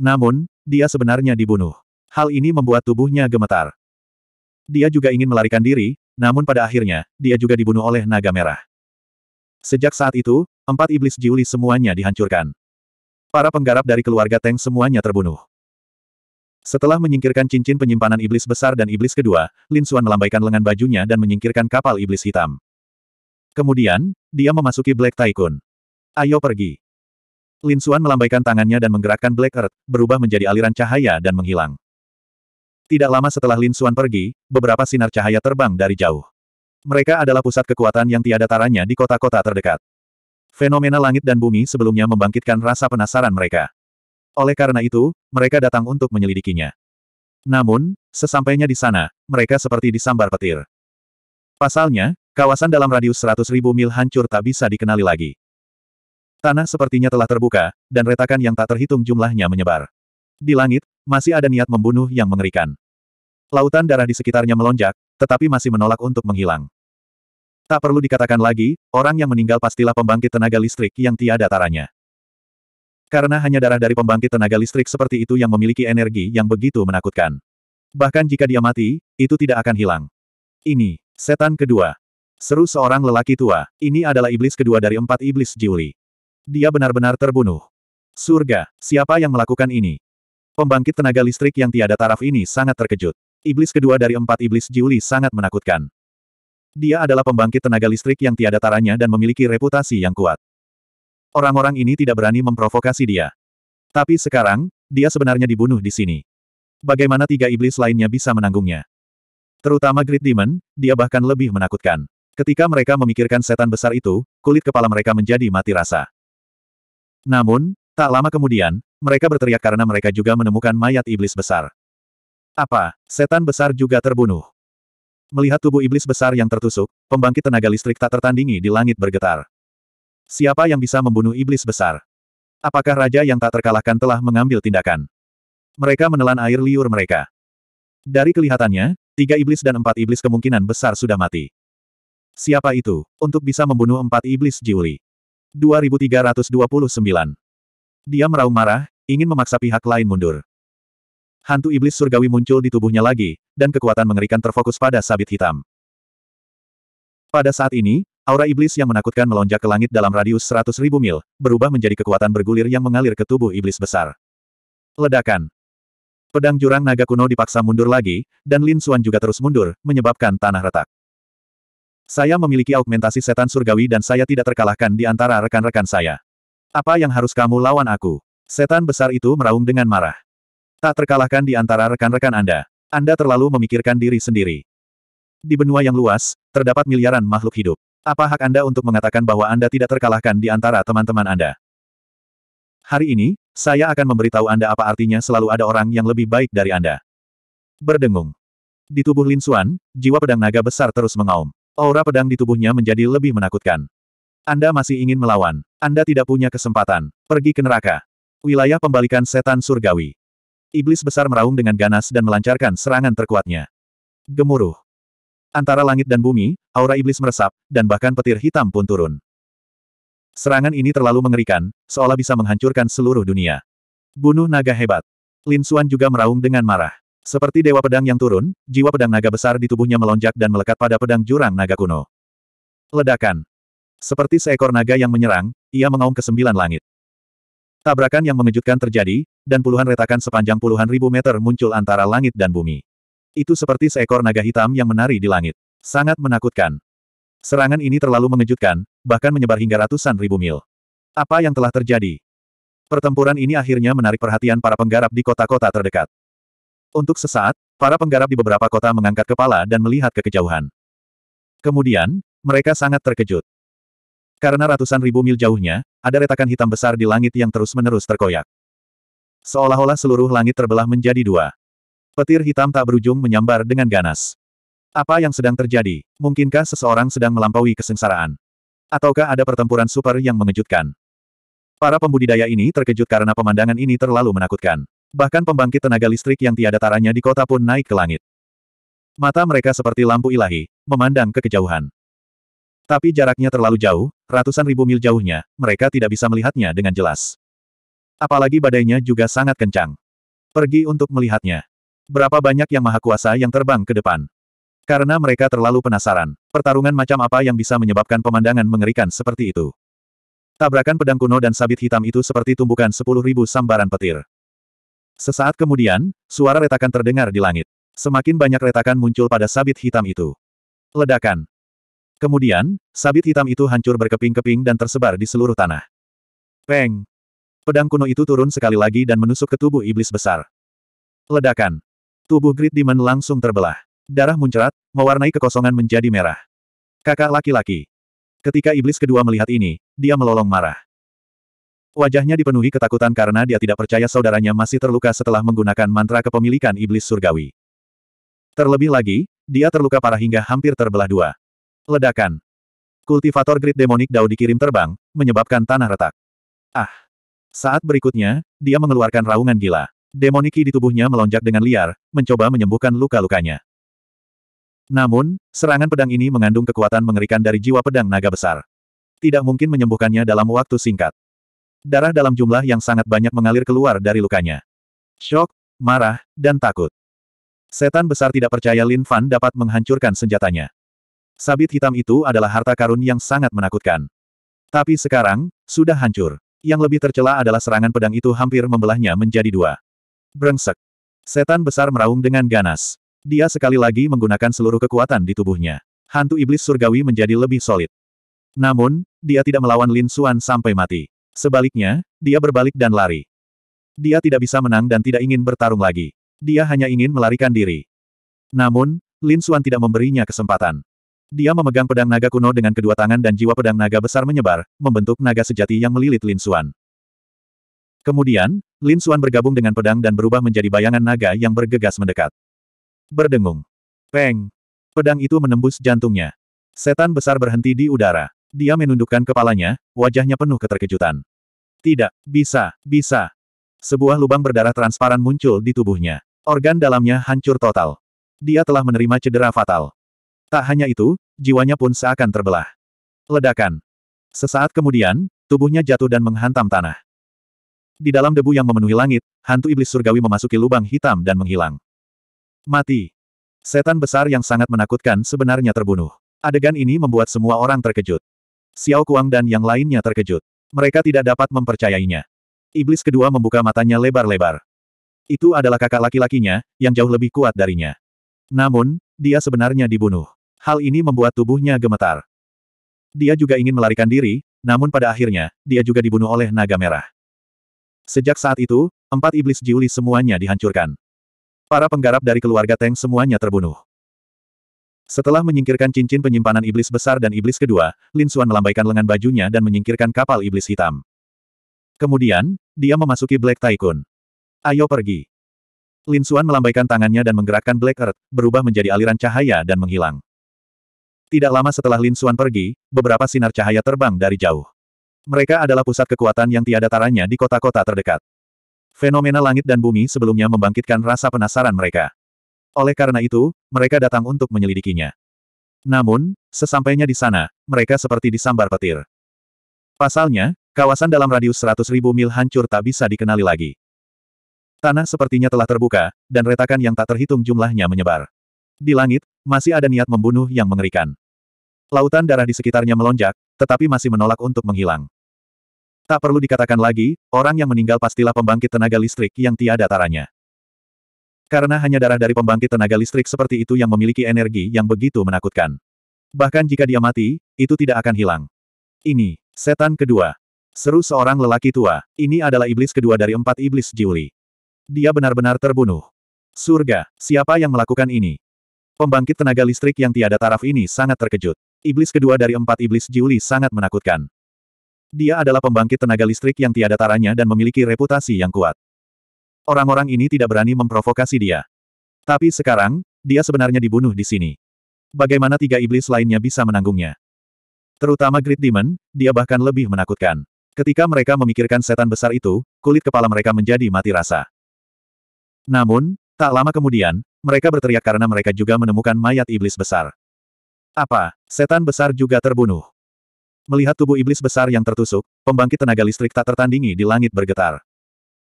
Namun, dia sebenarnya dibunuh. Hal ini membuat tubuhnya gemetar. Dia juga ingin melarikan diri, namun pada akhirnya, dia juga dibunuh oleh naga merah. Sejak saat itu, empat iblis Jiuli semuanya dihancurkan. Para penggarap dari keluarga Teng semuanya terbunuh. Setelah menyingkirkan cincin penyimpanan iblis besar dan iblis kedua, Lin Suan melambaikan lengan bajunya dan menyingkirkan kapal iblis hitam. Kemudian, dia memasuki Black Tycoon. Ayo pergi. Lin Xuan melambaikan tangannya dan menggerakkan Black Earth, berubah menjadi aliran cahaya dan menghilang. Tidak lama setelah Lin Xuan pergi, beberapa sinar cahaya terbang dari jauh. Mereka adalah pusat kekuatan yang tiada taranya di kota-kota terdekat. Fenomena langit dan bumi sebelumnya membangkitkan rasa penasaran mereka. Oleh karena itu, mereka datang untuk menyelidikinya. Namun, sesampainya di sana, mereka seperti disambar petir. Pasalnya, kawasan dalam radius 100.000 mil hancur tak bisa dikenali lagi. Tanah sepertinya telah terbuka, dan retakan yang tak terhitung jumlahnya menyebar. Di langit, masih ada niat membunuh yang mengerikan. Lautan darah di sekitarnya melonjak, tetapi masih menolak untuk menghilang. Tak perlu dikatakan lagi, orang yang meninggal pastilah pembangkit tenaga listrik yang tiada taranya. Karena hanya darah dari pembangkit tenaga listrik seperti itu yang memiliki energi yang begitu menakutkan. Bahkan jika dia mati, itu tidak akan hilang. Ini, setan kedua. Seru seorang lelaki tua, ini adalah iblis kedua dari empat iblis Jiuli. Dia benar-benar terbunuh. Surga, siapa yang melakukan ini? Pembangkit tenaga listrik yang tiada taraf ini sangat terkejut. Iblis kedua dari empat iblis Jiuli sangat menakutkan. Dia adalah pembangkit tenaga listrik yang tiada taranya dan memiliki reputasi yang kuat. Orang-orang ini tidak berani memprovokasi dia. Tapi sekarang, dia sebenarnya dibunuh di sini. Bagaimana tiga iblis lainnya bisa menanggungnya? Terutama Great Demon, dia bahkan lebih menakutkan. Ketika mereka memikirkan setan besar itu, kulit kepala mereka menjadi mati rasa. Namun, tak lama kemudian, mereka berteriak karena mereka juga menemukan mayat iblis besar. Apa, setan besar juga terbunuh? Melihat tubuh iblis besar yang tertusuk, pembangkit tenaga listrik tak tertandingi di langit bergetar. Siapa yang bisa membunuh iblis besar? Apakah raja yang tak terkalahkan telah mengambil tindakan? Mereka menelan air liur mereka. Dari kelihatannya, tiga iblis dan empat iblis kemungkinan besar sudah mati. Siapa itu, untuk bisa membunuh empat iblis Jiuli? 2329. Dia meraung marah, ingin memaksa pihak lain mundur. Hantu iblis surgawi muncul di tubuhnya lagi, dan kekuatan mengerikan terfokus pada sabit hitam. Pada saat ini, aura iblis yang menakutkan melonjak ke langit dalam radius 100 ribu mil, berubah menjadi kekuatan bergulir yang mengalir ke tubuh iblis besar. Ledakan. Pedang jurang naga kuno dipaksa mundur lagi, dan Lin Xuan juga terus mundur, menyebabkan tanah retak. Saya memiliki augmentasi setan surgawi dan saya tidak terkalahkan di antara rekan-rekan saya. Apa yang harus kamu lawan aku? Setan besar itu meraung dengan marah. Tak terkalahkan di antara rekan-rekan Anda. Anda terlalu memikirkan diri sendiri. Di benua yang luas, terdapat miliaran makhluk hidup. Apa hak Anda untuk mengatakan bahwa Anda tidak terkalahkan di antara teman-teman Anda? Hari ini, saya akan memberitahu Anda apa artinya selalu ada orang yang lebih baik dari Anda. Berdengung. Di tubuh Lin Xuan, jiwa pedang naga besar terus mengaum. Aura pedang di tubuhnya menjadi lebih menakutkan. Anda masih ingin melawan. Anda tidak punya kesempatan. Pergi ke neraka. Wilayah pembalikan setan surgawi. Iblis besar meraung dengan ganas dan melancarkan serangan terkuatnya. Gemuruh. Antara langit dan bumi, aura iblis meresap, dan bahkan petir hitam pun turun. Serangan ini terlalu mengerikan, seolah bisa menghancurkan seluruh dunia. Bunuh naga hebat. Lin Xuan juga meraung dengan marah. Seperti dewa pedang yang turun, jiwa pedang naga besar di tubuhnya melonjak dan melekat pada pedang jurang naga kuno. Ledakan. Seperti seekor naga yang menyerang, ia mengaum ke sembilan langit. Tabrakan yang mengejutkan terjadi, dan puluhan retakan sepanjang puluhan ribu meter muncul antara langit dan bumi. Itu seperti seekor naga hitam yang menari di langit. Sangat menakutkan. Serangan ini terlalu mengejutkan, bahkan menyebar hingga ratusan ribu mil. Apa yang telah terjadi? Pertempuran ini akhirnya menarik perhatian para penggarap di kota-kota terdekat. Untuk sesaat, para penggarap di beberapa kota mengangkat kepala dan melihat ke kejauhan. Kemudian, mereka sangat terkejut. Karena ratusan ribu mil jauhnya, ada retakan hitam besar di langit yang terus-menerus terkoyak. Seolah-olah seluruh langit terbelah menjadi dua. Petir hitam tak berujung menyambar dengan ganas. Apa yang sedang terjadi? Mungkinkah seseorang sedang melampaui kesengsaraan? Ataukah ada pertempuran super yang mengejutkan? Para pembudidaya ini terkejut karena pemandangan ini terlalu menakutkan. Bahkan pembangkit tenaga listrik yang tiada taranya di kota pun naik ke langit. Mata mereka seperti lampu ilahi, memandang ke kejauhan. Tapi jaraknya terlalu jauh, ratusan ribu mil jauhnya, mereka tidak bisa melihatnya dengan jelas. Apalagi badainya juga sangat kencang. Pergi untuk melihatnya. Berapa banyak yang maha kuasa yang terbang ke depan? Karena mereka terlalu penasaran, pertarungan macam apa yang bisa menyebabkan pemandangan mengerikan seperti itu. Tabrakan pedang kuno dan sabit hitam itu seperti tumbukan sepuluh ribu sambaran petir. Sesaat kemudian, suara retakan terdengar di langit. Semakin banyak retakan muncul pada sabit hitam itu. Ledakan. Kemudian, sabit hitam itu hancur berkeping-keping dan tersebar di seluruh tanah. Peng. Pedang kuno itu turun sekali lagi dan menusuk ke tubuh iblis besar. Ledakan. Tubuh Great Demon langsung terbelah. Darah muncrat, mewarnai kekosongan menjadi merah. Kakak laki-laki. Ketika iblis kedua melihat ini, dia melolong marah. Wajahnya dipenuhi ketakutan karena dia tidak percaya saudaranya masih terluka setelah menggunakan mantra kepemilikan iblis surgawi. Terlebih lagi, dia terluka parah hingga hampir terbelah dua. Ledakan. Kultivator grid demonik Dao dikirim terbang, menyebabkan tanah retak. Ah. Saat berikutnya, dia mengeluarkan raungan gila. Demoniki di tubuhnya melonjak dengan liar, mencoba menyembuhkan luka-lukanya. Namun, serangan pedang ini mengandung kekuatan mengerikan dari jiwa pedang naga besar. Tidak mungkin menyembuhkannya dalam waktu singkat. Darah dalam jumlah yang sangat banyak mengalir keluar dari lukanya. Shock, marah, dan takut. Setan besar tidak percaya Lin Fan dapat menghancurkan senjatanya. Sabit hitam itu adalah harta karun yang sangat menakutkan. Tapi sekarang, sudah hancur. Yang lebih tercela adalah serangan pedang itu hampir membelahnya menjadi dua. Brengsek. Setan besar meraung dengan ganas. Dia sekali lagi menggunakan seluruh kekuatan di tubuhnya. Hantu iblis surgawi menjadi lebih solid. Namun, dia tidak melawan Lin Xuan sampai mati. Sebaliknya, dia berbalik dan lari. Dia tidak bisa menang dan tidak ingin bertarung lagi. Dia hanya ingin melarikan diri. Namun, Lin Xuan tidak memberinya kesempatan. Dia memegang pedang naga kuno dengan kedua tangan dan jiwa pedang naga besar menyebar, membentuk naga sejati yang melilit Lin Xuan. Kemudian, Lin Xuan bergabung dengan pedang dan berubah menjadi bayangan naga yang bergegas mendekat. Berdengung. Peng. Pedang itu menembus jantungnya. Setan besar berhenti di udara. Dia menundukkan kepalanya, wajahnya penuh keterkejutan. Tidak, bisa, bisa. Sebuah lubang berdarah transparan muncul di tubuhnya. Organ dalamnya hancur total. Dia telah menerima cedera fatal. Tak hanya itu, jiwanya pun seakan terbelah. Ledakan. Sesaat kemudian, tubuhnya jatuh dan menghantam tanah. Di dalam debu yang memenuhi langit, hantu iblis surgawi memasuki lubang hitam dan menghilang. Mati. Setan besar yang sangat menakutkan sebenarnya terbunuh. Adegan ini membuat semua orang terkejut. Xiao Kuang dan yang lainnya terkejut. Mereka tidak dapat mempercayainya. Iblis kedua membuka matanya lebar-lebar. Itu adalah kakak laki-lakinya, yang jauh lebih kuat darinya. Namun, dia sebenarnya dibunuh. Hal ini membuat tubuhnya gemetar. Dia juga ingin melarikan diri, namun pada akhirnya, dia juga dibunuh oleh naga merah. Sejak saat itu, empat iblis Jiuli semuanya dihancurkan. Para penggarap dari keluarga Teng semuanya terbunuh. Setelah menyingkirkan cincin penyimpanan iblis besar dan iblis kedua, Lin Xuan melambaikan lengan bajunya dan menyingkirkan kapal iblis hitam. Kemudian, dia memasuki Black Tycoon. Ayo pergi. Lin Xuan melambaikan tangannya dan menggerakkan Black Earth, berubah menjadi aliran cahaya dan menghilang. Tidak lama setelah Lin Xuan pergi, beberapa sinar cahaya terbang dari jauh. Mereka adalah pusat kekuatan yang tiada taranya di kota-kota terdekat. Fenomena langit dan bumi sebelumnya membangkitkan rasa penasaran mereka. Oleh karena itu, mereka datang untuk menyelidikinya. Namun, sesampainya di sana, mereka seperti disambar petir. Pasalnya, kawasan dalam radius 100 ribu mil hancur tak bisa dikenali lagi. Tanah sepertinya telah terbuka, dan retakan yang tak terhitung jumlahnya menyebar. Di langit, masih ada niat membunuh yang mengerikan. Lautan darah di sekitarnya melonjak, tetapi masih menolak untuk menghilang. Tak perlu dikatakan lagi, orang yang meninggal pastilah pembangkit tenaga listrik yang tiada taranya. Karena hanya darah dari pembangkit tenaga listrik seperti itu yang memiliki energi yang begitu menakutkan. Bahkan jika dia mati, itu tidak akan hilang. Ini, setan kedua. Seru seorang lelaki tua, ini adalah iblis kedua dari empat iblis Jiuli. Dia benar-benar terbunuh. Surga, siapa yang melakukan ini? Pembangkit tenaga listrik yang tiada taraf ini sangat terkejut. Iblis kedua dari empat iblis Jiuli sangat menakutkan. Dia adalah pembangkit tenaga listrik yang tiada taranya dan memiliki reputasi yang kuat. Orang-orang ini tidak berani memprovokasi dia. Tapi sekarang, dia sebenarnya dibunuh di sini. Bagaimana tiga iblis lainnya bisa menanggungnya? Terutama Great Demon, dia bahkan lebih menakutkan. Ketika mereka memikirkan setan besar itu, kulit kepala mereka menjadi mati rasa. Namun, tak lama kemudian, mereka berteriak karena mereka juga menemukan mayat iblis besar. Apa, setan besar juga terbunuh? Melihat tubuh iblis besar yang tertusuk, pembangkit tenaga listrik tak tertandingi di langit bergetar.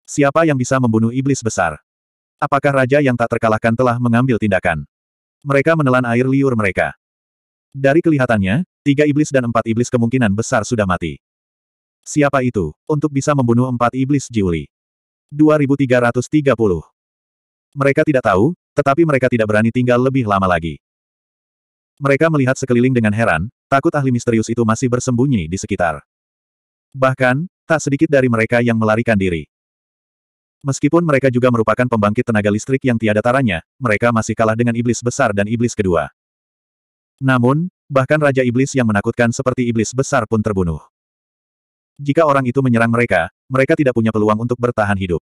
Siapa yang bisa membunuh iblis besar? Apakah raja yang tak terkalahkan telah mengambil tindakan? Mereka menelan air liur mereka. Dari kelihatannya, tiga iblis dan empat iblis kemungkinan besar sudah mati. Siapa itu, untuk bisa membunuh empat iblis Jiuli? 2330. Mereka tidak tahu, tetapi mereka tidak berani tinggal lebih lama lagi. Mereka melihat sekeliling dengan heran, takut ahli misterius itu masih bersembunyi di sekitar. Bahkan, tak sedikit dari mereka yang melarikan diri. Meskipun mereka juga merupakan pembangkit tenaga listrik yang tiada taranya, mereka masih kalah dengan iblis besar dan iblis kedua. Namun, bahkan Raja Iblis yang menakutkan seperti iblis besar pun terbunuh. Jika orang itu menyerang mereka, mereka tidak punya peluang untuk bertahan hidup.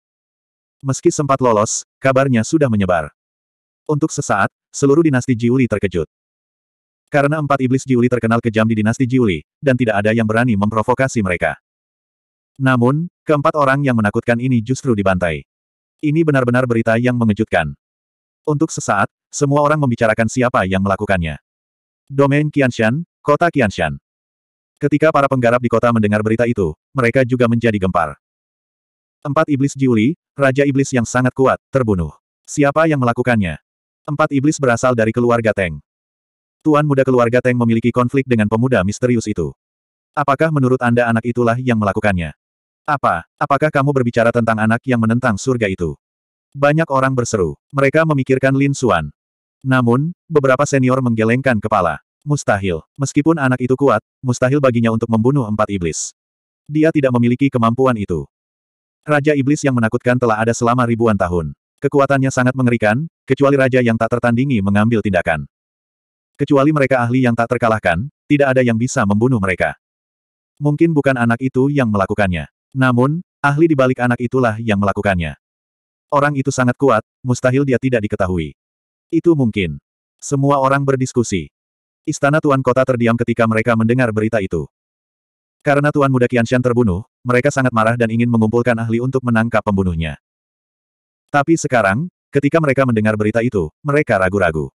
Meski sempat lolos, kabarnya sudah menyebar. Untuk sesaat, seluruh dinasti Jiuli terkejut. Karena empat iblis Jiuli terkenal kejam di dinasti Jiuli, dan tidak ada yang berani memprovokasi mereka. Namun, Keempat orang yang menakutkan ini justru dibantai. Ini benar-benar berita yang mengejutkan. Untuk sesaat, semua orang membicarakan siapa yang melakukannya. Domain Qianshan, Kota Qianshan. Ketika para penggarap di kota mendengar berita itu, mereka juga menjadi gempar. Empat iblis Jiuli, Raja Iblis yang sangat kuat, terbunuh. Siapa yang melakukannya? Empat iblis berasal dari keluarga Teng. Tuan muda keluarga Teng memiliki konflik dengan pemuda misterius itu. Apakah menurut Anda anak itulah yang melakukannya? Apa, apakah kamu berbicara tentang anak yang menentang surga itu? Banyak orang berseru. Mereka memikirkan Lin Xuan. Namun, beberapa senior menggelengkan kepala. Mustahil. Meskipun anak itu kuat, mustahil baginya untuk membunuh empat iblis. Dia tidak memiliki kemampuan itu. Raja iblis yang menakutkan telah ada selama ribuan tahun. Kekuatannya sangat mengerikan, kecuali raja yang tak tertandingi mengambil tindakan. Kecuali mereka ahli yang tak terkalahkan, tidak ada yang bisa membunuh mereka. Mungkin bukan anak itu yang melakukannya. Namun, ahli di balik anak itulah yang melakukannya. Orang itu sangat kuat, mustahil dia tidak diketahui. Itu mungkin. Semua orang berdiskusi. Istana Tuan Kota terdiam ketika mereka mendengar berita itu. Karena Tuan Muda Kianshan terbunuh, mereka sangat marah dan ingin mengumpulkan ahli untuk menangkap pembunuhnya. Tapi sekarang, ketika mereka mendengar berita itu, mereka ragu-ragu.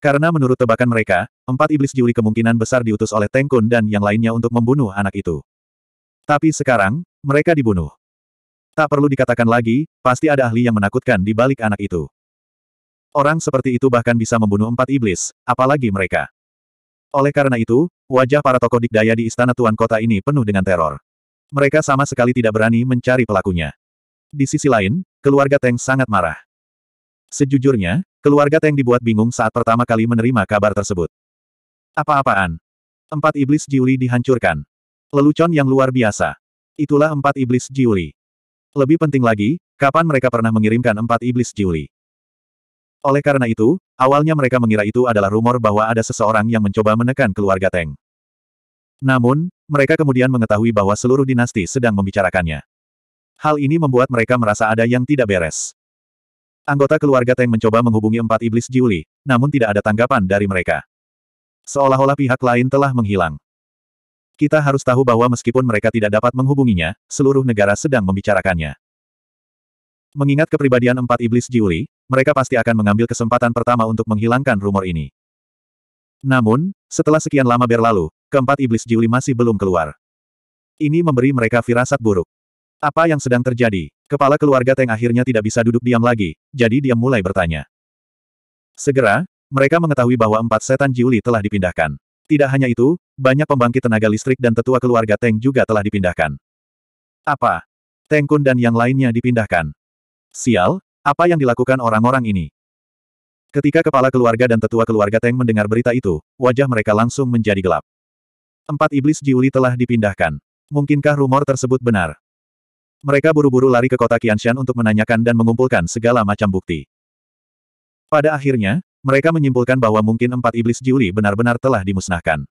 Karena menurut tebakan mereka, empat iblis juli kemungkinan besar diutus oleh Tengkun dan yang lainnya untuk membunuh anak itu. Tapi sekarang, mereka dibunuh. Tak perlu dikatakan lagi, pasti ada ahli yang menakutkan di balik anak itu. Orang seperti itu bahkan bisa membunuh empat iblis, apalagi mereka. Oleh karena itu, wajah para tokoh dikdaya di istana tuan kota ini penuh dengan teror. Mereka sama sekali tidak berani mencari pelakunya. Di sisi lain, keluarga Teng sangat marah. Sejujurnya, keluarga Teng dibuat bingung saat pertama kali menerima kabar tersebut. Apa-apaan? Empat iblis Jiuli dihancurkan. Lelucon yang luar biasa. Itulah empat iblis Jiuli. Lebih penting lagi, kapan mereka pernah mengirimkan empat iblis Jiuli? Oleh karena itu, awalnya mereka mengira itu adalah rumor bahwa ada seseorang yang mencoba menekan keluarga Teng. Namun, mereka kemudian mengetahui bahwa seluruh dinasti sedang membicarakannya. Hal ini membuat mereka merasa ada yang tidak beres. Anggota keluarga Teng mencoba menghubungi empat iblis Jiuli, namun tidak ada tanggapan dari mereka. Seolah-olah pihak lain telah menghilang. Kita harus tahu bahwa meskipun mereka tidak dapat menghubunginya, seluruh negara sedang membicarakannya. Mengingat kepribadian empat iblis Jiuli, mereka pasti akan mengambil kesempatan pertama untuk menghilangkan rumor ini. Namun, setelah sekian lama berlalu, keempat iblis Jiuli masih belum keluar. Ini memberi mereka firasat buruk. Apa yang sedang terjadi? Kepala keluarga Teng akhirnya tidak bisa duduk diam lagi, jadi dia mulai bertanya. Segera, mereka mengetahui bahwa empat setan Jiuli telah dipindahkan. Tidak hanya itu, banyak pembangkit tenaga listrik dan tetua keluarga Teng juga telah dipindahkan. Apa? Teng Kun dan yang lainnya dipindahkan. Sial, apa yang dilakukan orang-orang ini? Ketika kepala keluarga dan tetua keluarga Teng mendengar berita itu, wajah mereka langsung menjadi gelap. Empat iblis Jiuli telah dipindahkan. Mungkinkah rumor tersebut benar? Mereka buru-buru lari ke kota Qianshan untuk menanyakan dan mengumpulkan segala macam bukti. Pada akhirnya, mereka menyimpulkan bahwa mungkin empat iblis Jiuli benar-benar telah dimusnahkan.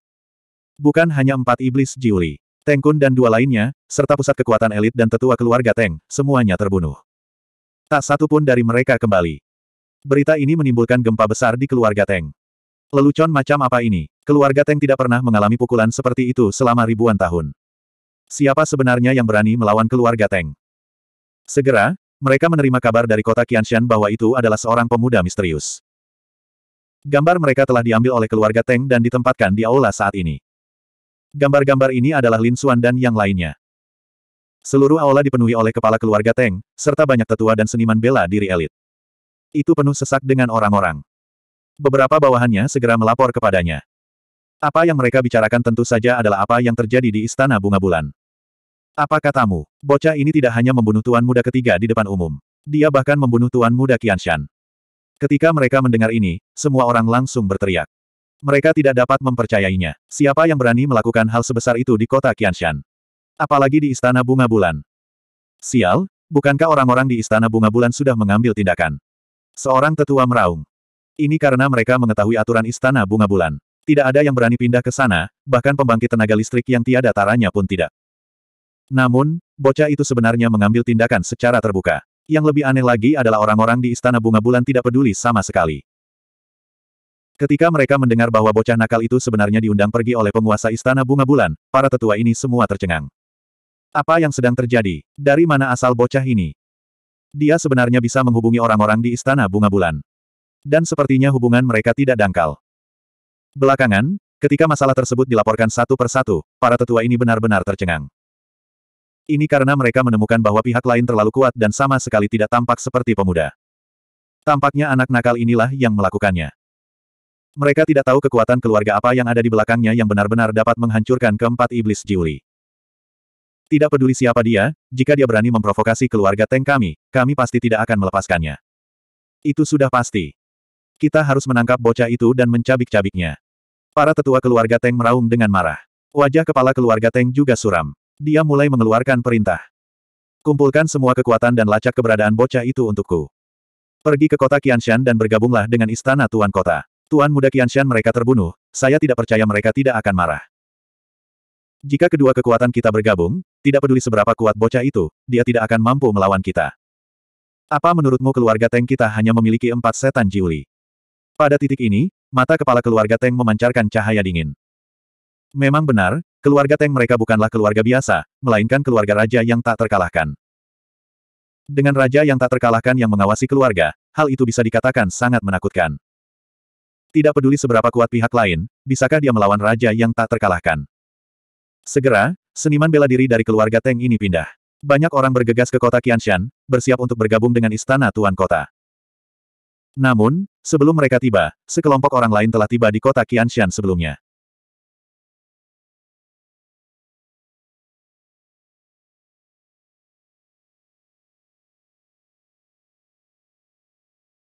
Bukan hanya empat iblis Jiuli. Teng Kun dan dua lainnya, serta pusat kekuatan elit dan tetua keluarga Teng, semuanya terbunuh. Tak satu pun dari mereka kembali. Berita ini menimbulkan gempa besar di keluarga Teng. Lelucon macam apa ini? Keluarga Teng tidak pernah mengalami pukulan seperti itu selama ribuan tahun. Siapa sebenarnya yang berani melawan keluarga Teng? Segera, mereka menerima kabar dari kota Qianshan bahwa itu adalah seorang pemuda misterius. Gambar mereka telah diambil oleh keluarga Teng dan ditempatkan di aula saat ini. Gambar-gambar ini adalah Lin Xuan dan yang lainnya. Seluruh aula dipenuhi oleh kepala keluarga Teng, serta banyak tetua dan seniman bela diri elit. Itu penuh sesak dengan orang-orang. Beberapa bawahannya segera melapor kepadanya. Apa yang mereka bicarakan tentu saja adalah apa yang terjadi di Istana Bunga Bulan. Apa katamu, bocah ini tidak hanya membunuh tuan muda ketiga di depan umum. Dia bahkan membunuh tuan muda Qianshan. Ketika mereka mendengar ini, semua orang langsung berteriak. Mereka tidak dapat mempercayainya. Siapa yang berani melakukan hal sebesar itu di kota Qianshan? Apalagi di Istana Bunga Bulan. Sial, bukankah orang-orang di Istana Bunga Bulan sudah mengambil tindakan? Seorang tetua meraung. Ini karena mereka mengetahui aturan Istana Bunga Bulan. Tidak ada yang berani pindah ke sana, bahkan pembangkit tenaga listrik yang tiada taranya pun tidak. Namun, bocah itu sebenarnya mengambil tindakan secara terbuka. Yang lebih aneh lagi adalah orang-orang di Istana Bunga Bulan tidak peduli sama sekali. Ketika mereka mendengar bahwa bocah nakal itu sebenarnya diundang pergi oleh penguasa Istana Bunga Bulan, para tetua ini semua tercengang. Apa yang sedang terjadi? Dari mana asal bocah ini? Dia sebenarnya bisa menghubungi orang-orang di Istana Bunga Bulan. Dan sepertinya hubungan mereka tidak dangkal. Belakangan, ketika masalah tersebut dilaporkan satu persatu, para tetua ini benar-benar tercengang. Ini karena mereka menemukan bahwa pihak lain terlalu kuat dan sama sekali tidak tampak seperti pemuda. Tampaknya anak nakal inilah yang melakukannya. Mereka tidak tahu kekuatan keluarga apa yang ada di belakangnya yang benar-benar dapat menghancurkan keempat iblis Jiuli. Tidak peduli siapa dia, jika dia berani memprovokasi keluarga Teng kami, kami pasti tidak akan melepaskannya. Itu sudah pasti. Kita harus menangkap bocah itu dan mencabik-cabiknya. Para tetua keluarga Teng meraung dengan marah. Wajah kepala keluarga Teng juga suram. Dia mulai mengeluarkan perintah. Kumpulkan semua kekuatan dan lacak keberadaan bocah itu untukku. Pergi ke kota Qianshan dan bergabunglah dengan istana Tuan Kota. Tuan Muda Qianshan mereka terbunuh, saya tidak percaya mereka tidak akan marah. Jika kedua kekuatan kita bergabung, tidak peduli seberapa kuat bocah itu, dia tidak akan mampu melawan kita. Apa menurutmu keluarga Teng kita hanya memiliki empat setan jiuli? Pada titik ini, mata kepala keluarga Teng memancarkan cahaya dingin. Memang benar, Keluarga Teng mereka bukanlah keluarga biasa, melainkan keluarga raja yang tak terkalahkan. Dengan raja yang tak terkalahkan yang mengawasi keluarga, hal itu bisa dikatakan sangat menakutkan. Tidak peduli seberapa kuat pihak lain, bisakah dia melawan raja yang tak terkalahkan? Segera, seniman bela diri dari keluarga Teng ini pindah. Banyak orang bergegas ke kota Qianshan, bersiap untuk bergabung dengan istana tuan kota. Namun, sebelum mereka tiba, sekelompok orang lain telah tiba di kota Qianshan sebelumnya.